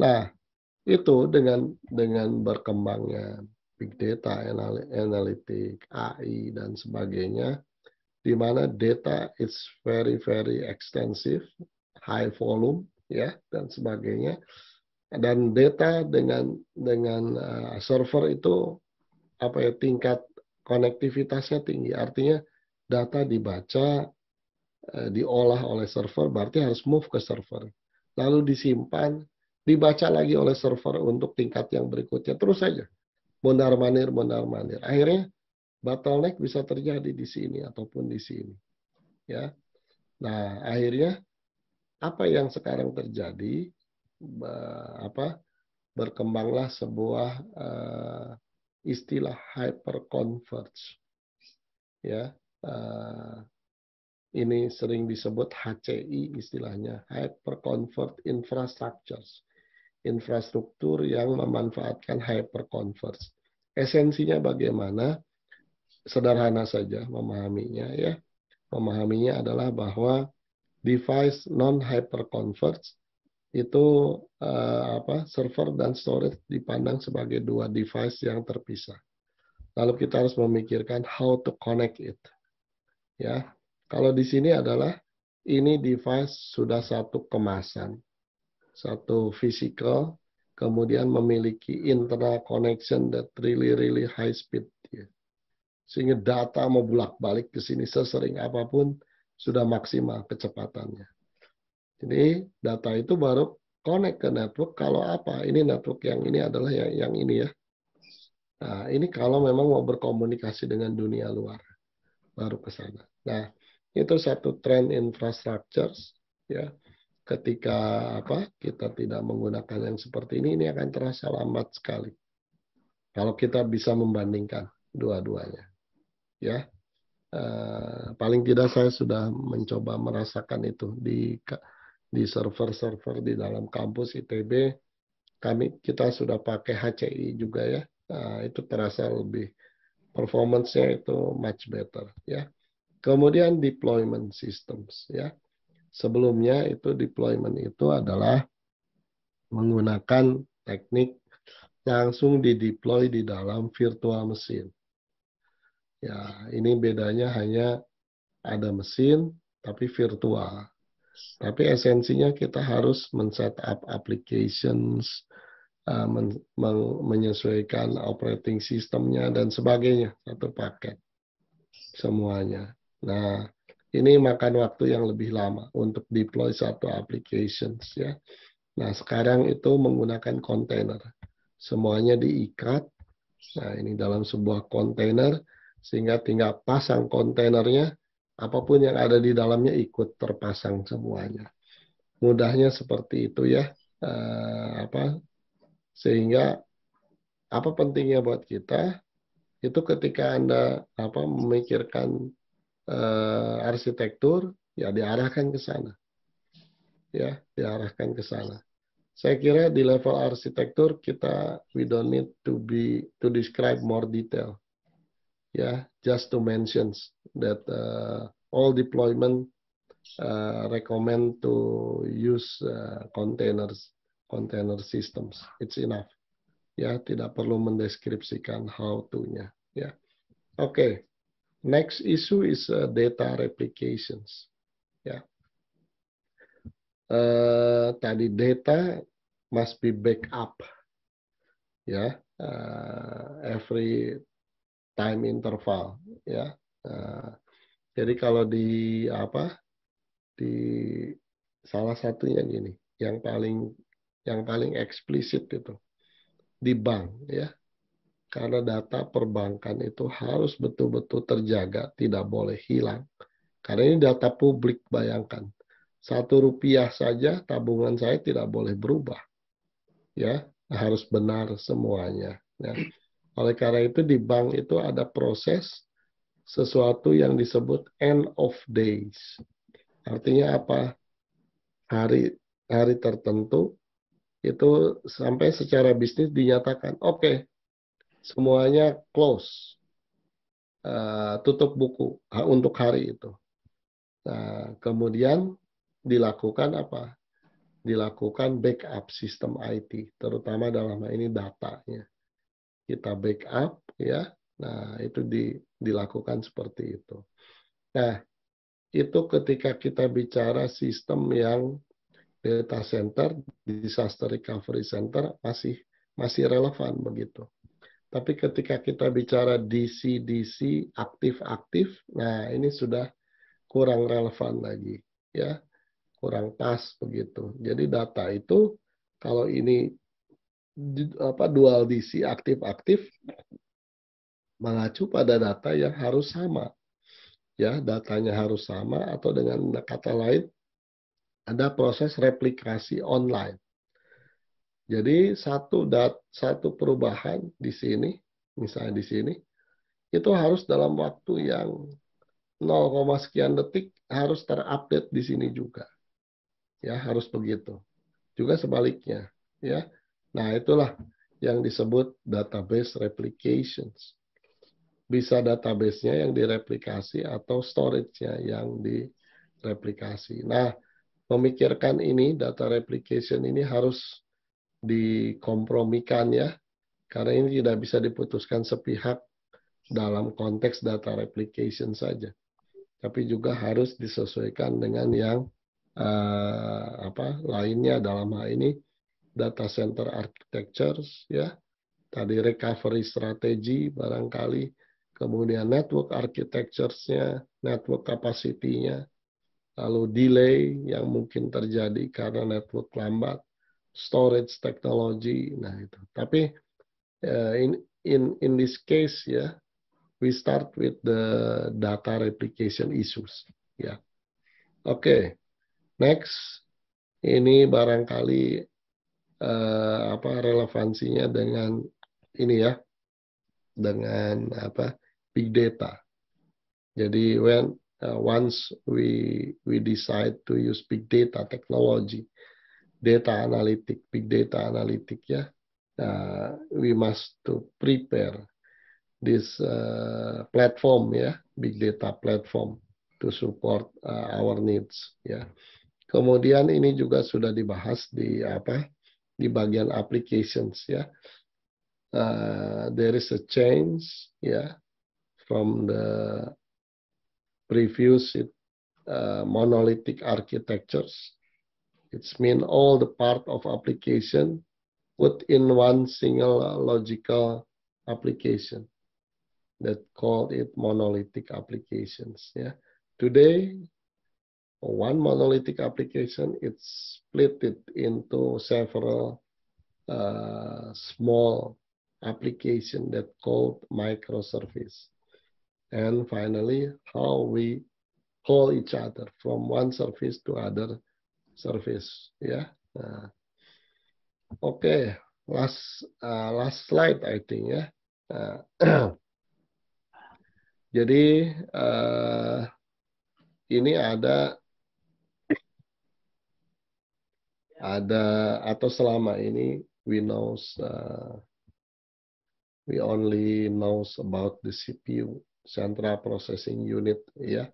A: Nah, itu dengan dengan berkembangnya big data, analitik, AI dan sebagainya di mana data is very very extensive, high volume ya dan sebagainya. Dan data dengan dengan uh, server itu apa ya tingkat konektivitasnya tinggi. Artinya data dibaca, Eh, diolah oleh server, berarti harus move ke server. Lalu disimpan, dibaca lagi oleh server untuk tingkat yang berikutnya. Terus saja. Mondar-mandir, mondar-mandir. Akhirnya bottleneck bisa terjadi di sini ataupun di sini. Ya. Nah, akhirnya apa yang sekarang terjadi apa berkembanglah sebuah uh, istilah hyperconverge. Ya. Eh, ini sering disebut HCI istilahnya, Hyperconverged Infrastructures. Infrastruktur yang memanfaatkan hyperconverge. Esensinya bagaimana? Sederhana saja memahaminya ya. Memahaminya adalah bahwa device non hyperconverged itu eh, apa server dan storage dipandang sebagai dua device yang terpisah. Lalu kita harus memikirkan how to connect it. Ya, kalau di sini adalah ini device sudah satu kemasan, satu physical, kemudian memiliki internal connection that really really high speed. Ya. Sehingga data mau bolak-balik ke sini sesering apapun sudah maksimal kecepatannya. Jadi data itu baru connect ke network kalau apa? Ini network yang ini adalah yang, yang ini ya. Nah, ini kalau memang mau berkomunikasi dengan dunia luar baru ke sana. Nah, itu satu tren infrastruktur ya ketika apa kita tidak menggunakan yang seperti ini ini akan terasa lambat sekali kalau kita bisa membandingkan dua-duanya ya eh, paling tidak saya sudah mencoba merasakan itu di di server-server di dalam kampus ITB kami kita sudah pakai HCI juga ya nah, itu terasa lebih performance-nya itu much better ya Kemudian deployment systems ya. Sebelumnya itu deployment itu adalah menggunakan teknik langsung di deploy di dalam virtual mesin. Ya, ini bedanya hanya ada mesin tapi virtual. Tapi esensinya kita harus men set up applications, eh, men men menyesuaikan operating sistemnya dan sebagainya satu paket semuanya. Nah, ini makan waktu yang lebih lama untuk deploy satu applications ya. Nah, sekarang itu menggunakan container. Semuanya diikat. Nah, ini dalam sebuah container sehingga tinggal pasang kontainernya, apapun yang ada di dalamnya ikut terpasang semuanya. Mudahnya seperti itu ya. Eh, apa sehingga apa pentingnya buat kita itu ketika Anda apa memikirkan uh, arsitektur ya diarahkan ke sana. Ya, diarahkan ke sana. Saya kira di level arsitektur kita we don't need to be to describe more detail. Ya, just to mentions that uh, all deployment uh, recommend to use uh, containers container systems it's enough ya tidak perlu mendeskripsikan how to nya ya oke okay. Next issue is uh, data replications. Yeah. Ya. Uh, tadi data must be backup. Ya, yeah. uh, every time interval. Yeah. Ya. Uh, jadi kalau di apa di salah satunya gini, yang paling yang paling eksplisit itu di bank ya karena data perbankan itu harus betul-betul terjaga, tidak boleh hilang. Karena ini data publik, bayangkan. Satu rupiah saja tabungan saya tidak boleh berubah. Ya, harus benar semuanya. Ya. Oleh karena itu di bank itu ada proses sesuatu yang disebut end of days. Artinya apa? Hari hari tertentu itu sampai secara bisnis dinyatakan, oke, okay, semuanya close, uh, tutup buku untuk hari itu. Nah, kemudian dilakukan apa? Dilakukan backup sistem IT, terutama dalam hal ini datanya. Kita backup, ya. Nah, itu di, dilakukan seperti itu. Nah, itu ketika kita bicara sistem yang data center, disaster recovery center masih masih relevan begitu. Tapi ketika kita bicara DC-DC aktif-aktif, nah ini sudah kurang relevan lagi, ya, kurang pas begitu. Jadi data itu kalau ini apa dual DC aktif-aktif mengacu pada data yang harus sama, ya datanya harus sama atau dengan kata lain ada proses replikasi online jadi satu dat satu perubahan di sini, misalnya di sini, itu harus dalam waktu yang 0, sekian detik harus terupdate di sini juga. Ya, harus begitu. Juga sebaliknya, ya. Nah, itulah yang disebut database replications. Bisa database-nya yang direplikasi atau storage-nya yang direplikasi. Nah, memikirkan ini, data replication ini harus dikompromikan ya, karena ini tidak bisa diputuskan sepihak dalam konteks data replication saja, tapi juga harus disesuaikan dengan yang uh, apa lainnya dalam hal ini data center architectures ya, tadi recovery strategi barangkali, kemudian network architecturesnya network capacity-nya, lalu delay yang mungkin terjadi karena network lambat, storage technology. Nah itu. Tapi uh, in in in this case ya, yeah, we start with the data replication issues. Ya. Yeah. Oke. Okay. Next, ini barangkali uh, apa relevansinya dengan ini ya, dengan apa big data. Jadi when uh, once we we decide to use big data technology, data analytic, big data analytic ya. Uh, we must to prepare this uh, platform ya, big data platform to support uh, our needs ya. Kemudian ini juga sudah dibahas di apa di bagian applications ya. Uh, there is a change ya from the previous uh, monolithic architectures It's mean all the part of application put in one single logical application that called it monolithic applications. Yeah. Today, one monolithic application, it's split it into several uh, small application that called microservice. And finally, how we call each other from one service to other service ya. Nah. Oke, okay. last uh, last slide I think ya. Uh, (clears throat) jadi uh, ini ada ada atau selama ini we knows uh, we only knows about the CPU central processing unit ya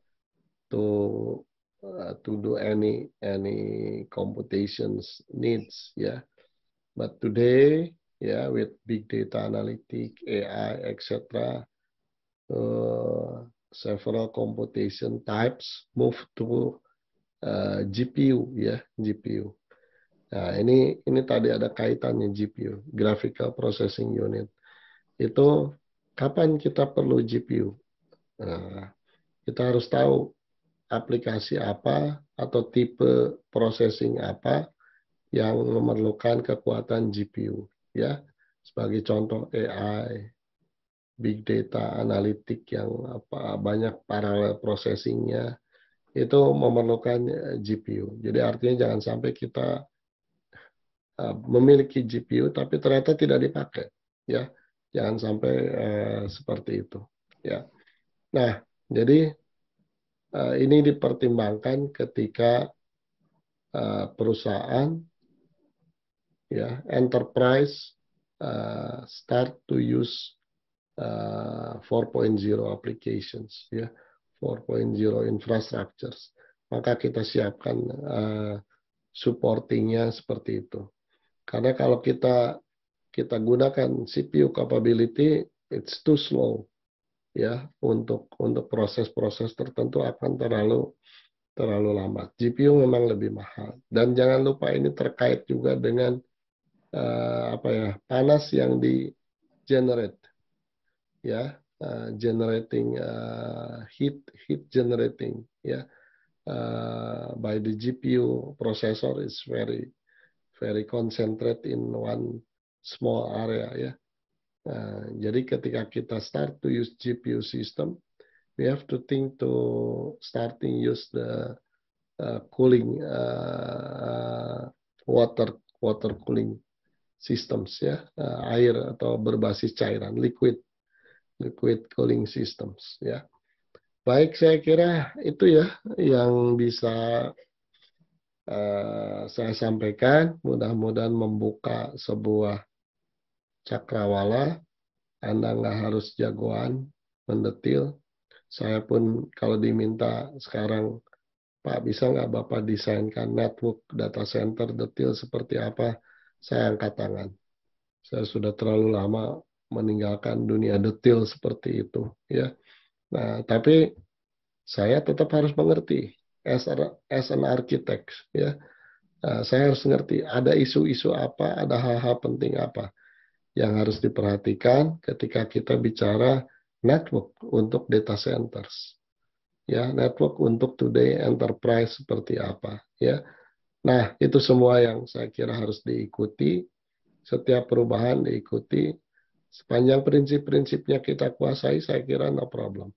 A: to Uh, to do any any computations needs yeah but today yeah with big data analytic ai etc uh, several computation types move to uh, GPU ya GPU nah ini ini tadi ada kaitannya GPU graphical processing unit itu kapan kita perlu GPU nah, kita harus tahu aplikasi apa atau tipe processing apa yang memerlukan kekuatan GPU ya sebagai contoh AI big data analitik yang apa banyak paralel processingnya itu memerlukan eh, GPU jadi artinya jangan sampai kita eh, memiliki GPU tapi ternyata tidak dipakai ya jangan sampai eh, seperti itu ya nah jadi Eh, ini dipertimbangkan ketika eh, perusahaan ya enterprise uh, start to use uh, 4.0 applications ya 4.0 infrastructures maka kita siapkan uh, supportingnya seperti itu karena kalau kita kita gunakan CPU capability it's too slow ya untuk untuk proses-proses tertentu akan terlalu terlalu lambat. GPU memang lebih mahal dan jangan lupa ini terkait juga dengan uh, apa ya panas yang di generate ya uh, generating uh, heat heat generating ya uh, by the GPU processor is very very concentrated in one small area ya Eh, jadi ketika kita start to use GPU system, we have to think to starting use the uh, cooling uh, water water cooling systems ya, uh, air atau berbasis cairan liquid liquid cooling systems ya. Baik, saya kira itu ya yang bisa uh, saya sampaikan. Mudah-mudahan membuka sebuah cakrawala, Anda nggak harus jagoan, mendetil. Saya pun kalau diminta sekarang, Pak bisa nggak Bapak desainkan network data center detil seperti apa, saya angkat tangan. Saya sudah terlalu lama meninggalkan dunia detil seperti itu. ya. Nah, tapi saya tetap harus mengerti as, as an architect. ya. Eh, saya harus mengerti ada isu-isu apa, ada hal-hal penting apa yang harus diperhatikan ketika kita bicara network untuk data centers. Ya, network untuk today enterprise seperti apa, ya. Nah, itu semua yang saya kira harus diikuti. Setiap perubahan diikuti. Sepanjang prinsip-prinsipnya kita kuasai, saya kira no problem.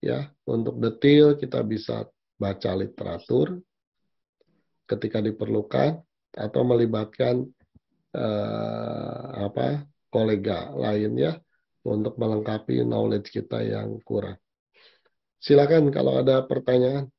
A: Ya, untuk detail kita bisa baca literatur ketika diperlukan atau melibatkan eh, apa kolega lain ya untuk melengkapi knowledge kita yang kurang. Silakan kalau ada
B: pertanyaan.